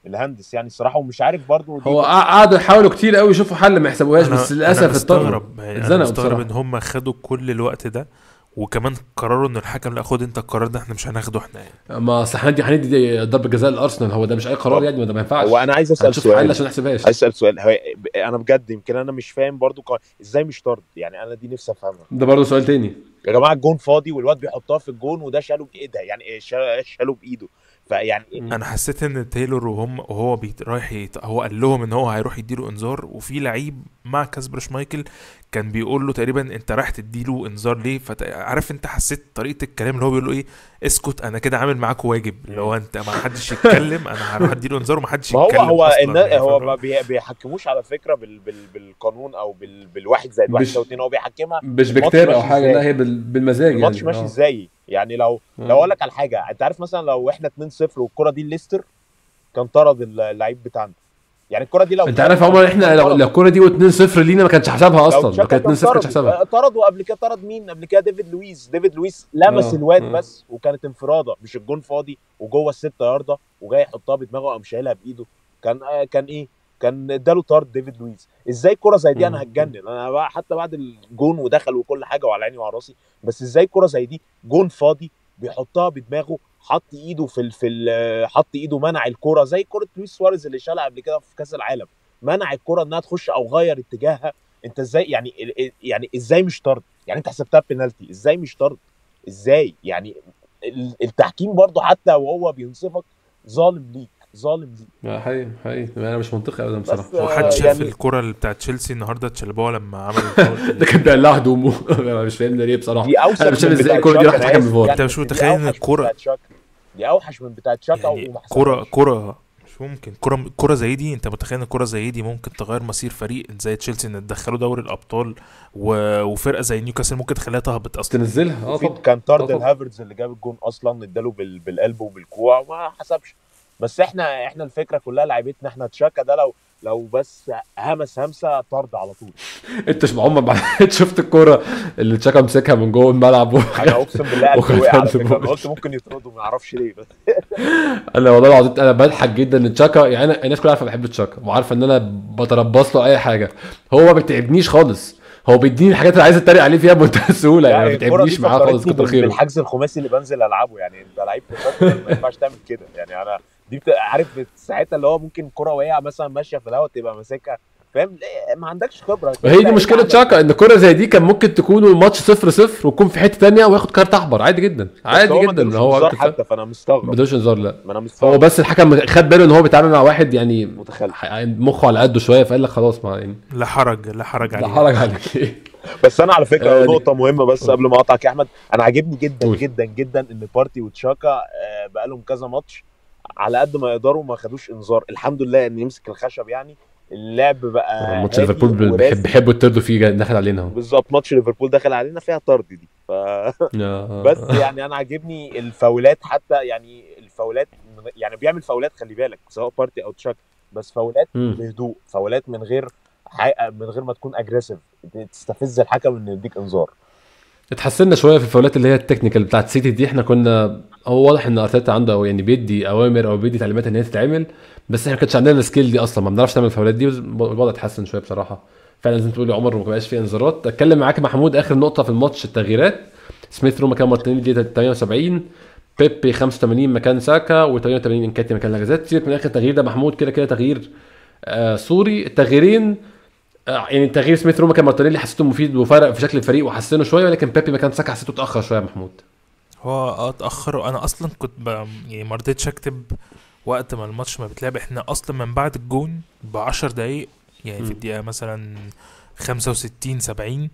الهندس يعني الصراحه ومش عارف برضه هو قعدوا يحاولوا كتير قوي يشوفوا حل ما يحسبوهاش بس للاسف الطرف اتزنقوا استغرب ان هم خدوا كل الوقت ده وكمان قرروا ان الحكم لا خد انت القرار ده احنا مش هناخده احنا يعني ما اصل هندي هندي ضربه جزاء لارسنال هو ده مش اي قرار يعني ده ما ينفعش هو انا عايز اسال سؤال عشان احسبهاش عايز اسال سؤال هو انا بجد يمكن انا مش فاهم برضو ازاي مش طرد يعني انا دي نفسي افهمها ده برضو سؤال تاني يا جماعه الجون فاضي والواد بيحطها في الجون وده شاله بايدها يعني إيه شاله بايده فيعني إيه؟ انا حسيت ان تايلور وهم وهو رايح هو قال لهم ان هو هيروح يديله انذار وفي لعيب مع كاسبر شمايكل كان بيقول له تقريبا انت رايح تديله انذار ليه فعارف انت حسيت طريقه الكلام اللي هو بيقول له ايه اسكت انا كده عامل معاك واجب اللي هو انت ما حدش يتكلم انا هروح اديله انذار وما حدش يتكلم هو هو يعني هو ما بيحكموش على فكره بال بال بالقانون او بال بالواحد زائد واحد زائد اتنين هو بيحكمها مش بكتاب او حاجه لا هي بالمزاج يعني الماتش ماشي آه. ازاي يعني لو آه. لو اقول لك على حاجه انت عارف مثلا لو احنا 2-0 والكره دي ليستر كان طرد اللعيب بتاعنا يعني الكره دي لو انت عارف يا عمر احنا لو الكره دي 2-0 لينا ما كانش حسابها اصلا كانت 2-0 كانش حسابها آه، طردوا قبل كده طرد مين قبل كده ديفيد لويس ديفيد لويس لمس آه. الواد آه. بس وكانت انفراده مش الجون فاضي وجوه الستة يارده وجاي يحطها بدماغه قام شايلها بايده كان آه كان ايه كان اداله طرد ديفيد لويس ازاي كره زي دي انا هتجنن انا بقى حتى بعد الجون ودخل وكل حاجه وعلى عيني وعلى راسي بس ازاي كره زي دي جون فاضي بيحطها بدماغه حط ايده في في حط ايده منع الكره زي كره لويس سواريز اللي شالها قبل كده في كاس العالم منع الكره انها تخش او غير اتجاهها انت ازاي يعني يعني ازاي مش طرد يعني انت حسبتها بينالتي ازاي مش طرد ازاي يعني التحكيم برضه حتى وهو بينصفك ظالم ليك ظالم دي حقيقي حقيقي انا مش منطقي ابدا بصراحه هو حد يعني شاف يعني... الكره اللي بتاعت تشيلسي النهارده تشلبوها لما عمل [laughs] ده كان بيقلع هدومه [laughs] انا مش فاهم ده ليه بصراحه دي اوسخ انا مش فاهم ازاي الكره دي راحت حكم بفار يعني انت مش متخيل ان الكره دي اوحش من بتاعت شاكا يعني كره كره مش ممكن كره كره زي دي انت متخيل ان كره زي دي ممكن تغير مصير فريق زي تشيلسي ان تدخله دوري الابطال و... وفرقه زي نيوكاسل ممكن تخليها تهبط اصلا تنزلها اه كان طرد آه، الهافرز اللي جاب الجون اصلا اداله بال... بالقلب وبالكوع وما حسبش بس احنا احنا الفكره كلها لعيبتنا احنا تشاكا ده لو لو بس همس همسه طرد على طول انت مش عمر [laughs] شفت الكوره اللي تشاكا مسكها من جوه الملعب انا اقسم بالله [laughs] إيه انا قلت ممكن يطردوا ما اعرفش ليه بس [laughs] انا والله العظيم انا بضحك جدا ان تشاكا يعني انا الناس كلها عارفه بحب تشاكا وعارفه ان انا بتربص له اي حاجه هو ما بتعبنيش خالص هو بيديني الحاجات اللي عايز اتريق عليه فيها بمنتهى السهوله يعني, يعني ما بتعبنيش معاه خالص كتر خيره بالحجز الخماسي اللي بنزل العبه يعني انت لعيب ما ينفعش تعمل كده يعني انا دي بتبقى عارف ساعتها اللي هو ممكن كرة واقعة مثلا ماشية في الهواء تبقى ماسكها فاهم ما عندكش خبره هي دي مشكله تشاكا ان كره زي دي كان ممكن تكون الماتش 0 0 وتكون في حته ثانيه وياخد كارت احمر عادي جدا عادي هو جدا ان هو حتى فانا مستغرب ما ادوش انذار لا ما انا مستغرب هو بس الحكم خد باله ان هو بيتعامل مع واحد يعني متخلف يعني مخه على قده شويه فقال لك خلاص ما يعني لا حرج لا حرج عليك لا حرج عليك [laughs] بس انا على فكره آه، نقطه مهمه بس قبل ما اقطعك يا احمد انا عاجبني جدا جدا جدا ان بارتي وتشاكا آه، بقى لهم كذا ماتش على قد ما يقدروا ما خدوش انذار الحمد لله ان يمسك الخشب يعني اللعب بقى آه، ماتش ليفربول بيحبوا يطردوا فيه دخل علينا اهو بالظبط ماتش ليفربول دخل علينا فيها طرد دي ف... [laughs] آه. بس يعني انا عاجبني الفاولات حتى يعني الفاولات يعني بيعمل فاولات خلي بالك سواء بارتي او تشاك بس فاولات بهدوء فاولات من غير حق... من غير ما تكون اجريسيف تستفز الحكم انه يديك انذار اتحسنا شويه في الفاولات اللي هي التكنيكال بتاعت سيتي دي احنا كنا هو واضح ان ارتيتا عنده يعني بيدي اوامر او بيدي تعليمات ان هي تتعمل بس احنا ما كانش عندنا السكيل دي اصلا ما بنعرفش نعمل الفاولات دي الوضع اتحسن شويه بصراحه فعلا زي ما تقول يا عمر ما بقاش فيه انذارات اتكلم معاك محمود اخر نقطه في الماتش التغييرات سميث رو مكان مارتينيلي دي 78 بيبي 85 مكان ساكا و 88 انكاتي مكان لاجازات سيبك من اخر تغيير ده محمود كده كده تغيير آه سوري التغييرين آه يعني تغيير سميث رو مكان مارتينيلي حسيته مفيد وفرق في شكل الفريق وحسنه شويه ولكن بيبي مكان ساكا حسيته اتاخر شويه محمود هو اه اتاخر وانا اصلا كنت ب... يعني ما رضيتش اكتب وقت ما الماتش ما بتلعب احنا اصلا من بعد الجون ب 10 دقايق يعني م. في الدقيقه مثلا 65 70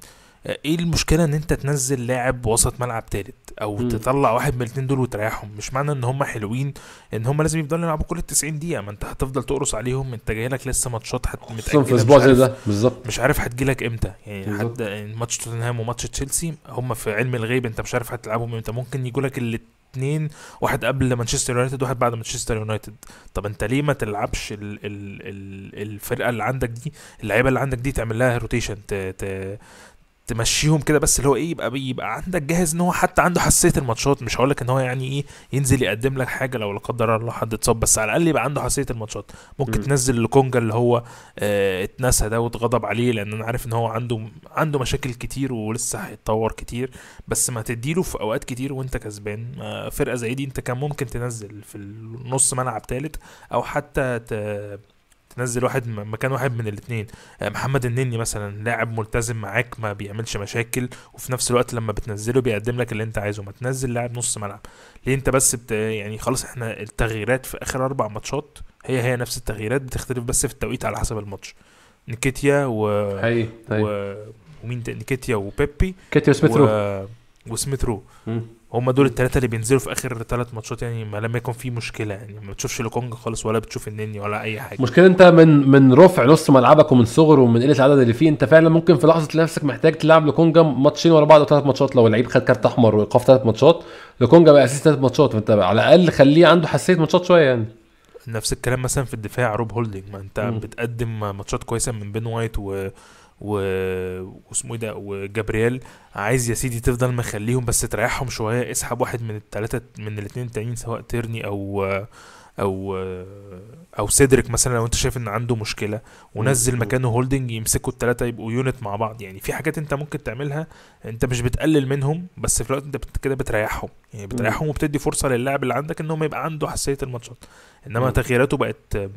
آه، ايه المشكله ان انت تنزل لاعب وسط ملعب تالت او م. تطلع واحد من الاثنين دول وتريحهم مش معنى ان هم حلوين ان هم لازم يفضلوا يلعبوا كل 90 دقيقه ما انت هتفضل تقرص عليهم انت جاي لك لسه ماتشات حت متاجله في الاسبوع زي ده بالظبط مش عارف هتجي لك امتى يعني حتى يعني ماتش توتنهام وماتش تشيلسي هم في علم الغيب انت مش عارف هتلعبهم امتى ممكن يجوا لك الاثنين واحد قبل مانشستر يونايتد واحد بعد مانشستر يونايتد طب انت ليه ما تلعبش الـ الـ الـ الفرقه اللي عندك دي اللعيبه اللي عندك دي تعمل لها روتيشن تمشيهم كده بس اللي هو ايه يبقى بيبقى عندك جاهز ان هو حتى عنده حساسيه الماتشات مش هقول لك ان هو يعني ايه ينزل يقدم لك حاجه لو لا قدر الله حد اتصاب بس على الاقل يبقى عنده حساسيه الماتشات ممكن م. تنزل لكونجا اللي هو اه اتنسى ده واتغضب عليه لان انا عارف ان هو عنده عنده مشاكل كتير ولسه هيتطور كتير بس ما تديله في اوقات كتير وانت كسبان آه، فرقه زي دي انت كان ممكن تنزل في نص ملعب ثالث او حتى ت... تنزل واحد مكان واحد من الاثنين آه، محمد النني مثلا لاعب ملتزم معاك ما بيعملش مشاكل وفي نفس الوقت لما بتنزله بيقدم لك اللي انت عايزه ما تنزل لاعب نص ملعب ليه انت بس بت يعني خلاص احنا التغييرات في اخر اربع ماتشات هي هي نفس التغييرات بتختلف بس في التوقيت على حسب الماتش نكيتيا و, هي. هي. طيب. و... ومين نكيتيا وبيبي كيتيا وسميثرو و... وسميثرو هم دول الثلاثه اللي بينزلوا في اخر ثلاث ماتشات يعني ما لما يكون في مشكله يعني ما بتشوفش لوكونج خالص ولا بتشوف النني ولا اي حاجه مشكله انت من من رفع نص ملعبك ومن صغره ومن قله العدد اللي فيه انت فعلا ممكن في لحظه تلاقي نفسك محتاج تلعب لوكونجا ماتشين ورا بعض ثلاث ماتشات لو اللعيب خد كارت احمر وايقاف ثلاث ماتشات لوكونجا بقى اساسي ثلاث ماتشات فانت على الاقل خليه عنده حساسيه ماتشات شويه يعني نفس الكلام مثلا في الدفاع روب هولدنج ما انت م. بتقدم ماتشات كويسه من بين وايت و... و... واسمه ايه ده وجابرييل عايز يا سيدي تفضل مخليهم بس تريحهم شويه اسحب واحد من الثلاثه من الاثنين التانيين سواء تيرني او او او سيدريك مثلا لو انت شايف ان عنده مشكله ونزل مكانه هولدنج يمسكوا الثلاثه يبقوا يونت مع بعض يعني في حاجات انت ممكن تعملها انت مش بتقلل منهم بس في الوقت انت كده بتريحهم يعني بتريحهم وبتدي فرصه للاعب اللي عندك ان هو يبقى عنده حساسيه الماتشات انما تغييراته بقت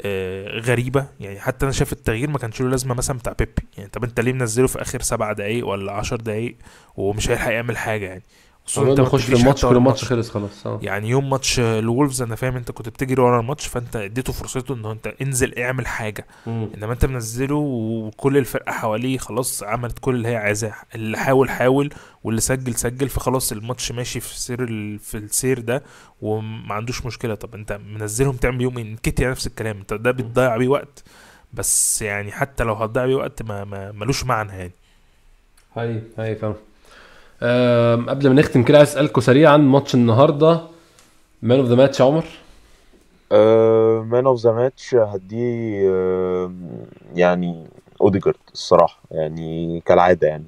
آه، غريبه يعني حتى انا شايف التغيير ما كانش له لازمه مثلا بتاع بيبي يعني طب انت ليه منزله في اخر سبع دقائق ولا عشر دقائق ومش هيلحق يعمل حاجه يعني خصوصا انت في الماتش كل ماتش خلص خلاص آه. يعني يوم ماتش آه، الولفز انا فاهم انت كنت بتجري ورا الماتش فانت اديته فرصته ان انت انزل اعمل حاجه مم. انما انت منزله وكل الفرقه حواليه خلاص عملت كل اللي هي عايزاه اللي حاول حاول واللي سجل سجل فخلاص الماتش ماشي في سير في السير ده وما عندوش مشكله طب انت منزلهم تعمل يوم ايه؟ انكتي نفس الكلام انت ده بتضيع بيه وقت بس يعني حتى لو هتضيع بيه وقت ما, ما ملوش معنى يعني هاي هاي فاهم قبل ما نختم كده عايز اسالكم سريعا ماتش النهارده مان اوف ذا ماتش عمر مان اوف ذا ماتش هديه يعني اوديجارد الصراحه يعني كالعاده يعني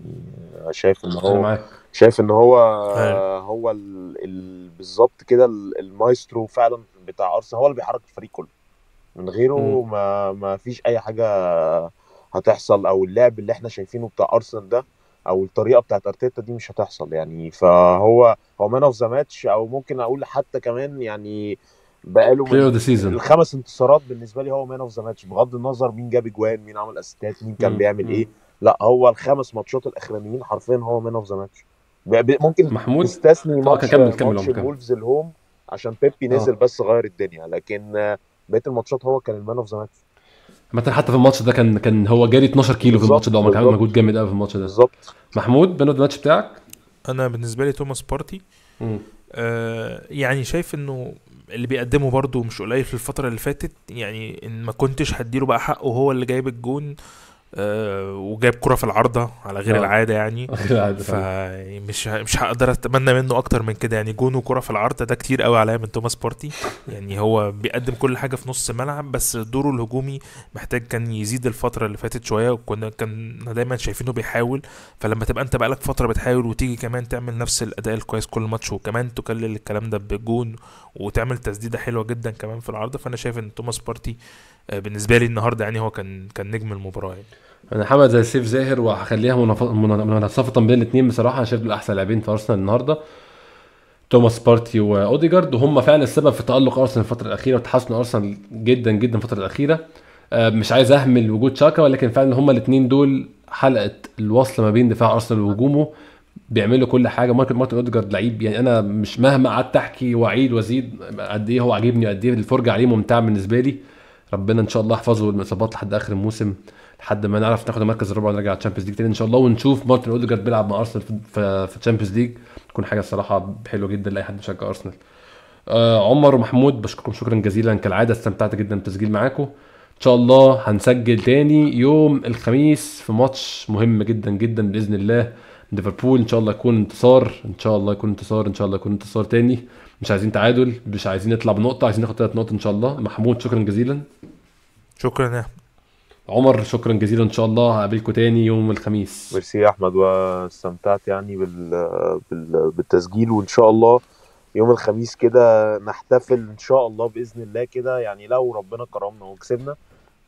شايف ان هو معاك. شايف ان هو أيوه. هو ال... ال... بالظبط كده المايسترو فعلا بتاع ارسنال هو اللي بيحرك الفريق كله من غيره ما ما فيش اي حاجه هتحصل او اللعب اللي احنا شايفينه بتاع ارسنال ده او الطريقه بتاعت ارتيتا دي مش هتحصل يعني فهو هو مان اوف ذا ماتش او ممكن اقول حتى كمان يعني بقاله من الخمس انتصارات بالنسبه لي هو مان اوف ذا ماتش بغض النظر مين جاب اجوان مين عمل اسيستات مين كان بيعمل ايه لا هو الخمس ماتشات الاخرانيين حرفيا هو مان اوف ذا ماتش ممكن محمود استثني آه، ماتش كمل كمل ماتش الولفز الهوم عشان بيبي نزل آه. بس غير الدنيا لكن بقيه الماتشات هو كان المان اوف ذا ماتش مثلا حتى في الماتش ده كان كان هو جاري 12 كيلو في الماتش ده وما كان مجهود جامد قوي في الماتش ده بالظبط محمود بنود الماتش بتاعك انا بالنسبه لي توماس بارتي آه يعني شايف انه اللي بيقدمه برده مش قليل في الفتره اللي فاتت يعني ان ما كنتش هديله بقى حقه هو اللي جايب الجون أه وجايب كرة في العارضة على غير أوه. العادة يعني [laughs] فمش مش هقدر اتمنى منه اكتر من كده يعني جون وكرة في العارضة ده كتير قوي عليا من توماس بارتي يعني هو بيقدم كل حاجة في نص الملعب بس دوره الهجومي محتاج كان يزيد الفترة اللي فاتت شوية وكنا كان دايما شايفينه بيحاول فلما تبقى انت بقالك فترة بتحاول وتيجي كمان تعمل نفس الاداء الكويس كل ماتش وكمان تكلل الكلام ده بجون وتعمل تسديدة حلوة جدا كمان في العارضة فانا شايف ان توماس بارتي آه، بالنسبه لي النهارده يعني هو كان كان نجم المباراه يعني. انا حمد زي سيف زاهر وهخليها منصفه بين الاثنين بصراحه انا شايف دول احسن لاعبين في ارسنال النهارده توماس بارتي واوديجارد وهم فعلا السبب في تالق ارسنال الفتره الاخيره وتحسن ارسنال جدا جدا الفتره الاخيره آه، مش عايز اهمل وجود شاكا ولكن فعلا هم الاثنين دول حلقه الوصل ما بين دفاع ارسنال وهجومه بيعملوا كل حاجه ماركت مارتن اوديجارد لعيب يعني انا مش مهما قعدت احكي واعيد وازيد قد ايه هو عاجبني قد ايه الفرجه عليه ممتعه بالنسبه لي ربنا ان شاء الله يحفظه من الاصابات لحد اخر الموسم لحد ما نعرف ناخد المركز الرابع ونرجع الشامبيونز ليج تاني ان شاء الله ونشوف مارتن اوديجارد بيلعب مع ارسنال في الشامبيونز ليج تكون حاجه الصراحه حلوه جدا لاي حد بيشجع ارسنال آه عمر ومحمود بشكركم شكرا جزيلا كالعاده استمتعت جدا بالتسجيل معاكم ان شاء الله هنسجل تاني يوم الخميس في ماتش مهم جدا جدا باذن الله ليفربول ان شاء الله يكون انتصار ان شاء الله يكون انتصار ان شاء الله يكون انتصار تاني مش عايزين تعادل مش عايزين نطلع بنقطه عايزين ناخد ثلاث نقط ان شاء الله محمود شكرا جزيلا شكرا يا عمر شكرا جزيلا ان شاء الله هقابلكم تاني يوم الخميس ميرسي يا احمد واستمتعت يعني بال... بال... بالتسجيل وان شاء الله يوم الخميس كده نحتفل ان شاء الله باذن الله كده يعني لو ربنا كرمنا وكسبنا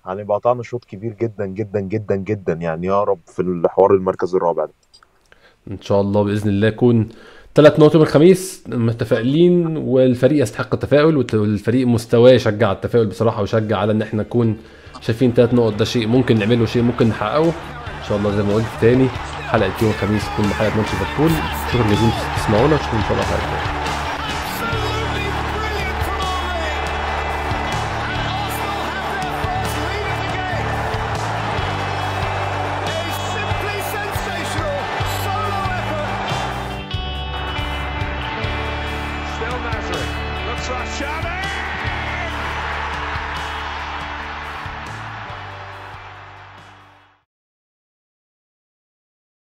هنبقى يعني قطعنا شوط كبير جدا جدا جدا جدا يعني يا رب في الحوار المركز الرابع ده ان شاء الله باذن الله يكون ثلاث نقط يوم الخميس متفائلين والفريق يستحق التفاؤل والفريق مستواه يشجع التفاؤل بصراحه ويشجع على ان احنا نكون شايفين ثلاث نقط ده شيء ممكن نعمله شيء ممكن نحققه ان شاء الله زي ما قلت تاني حلقه يوم الخميس تكون حلقه ماتش ليفربول شكرا جزيلا تسمعونا ونشوفكم ان شاء الله حلقة.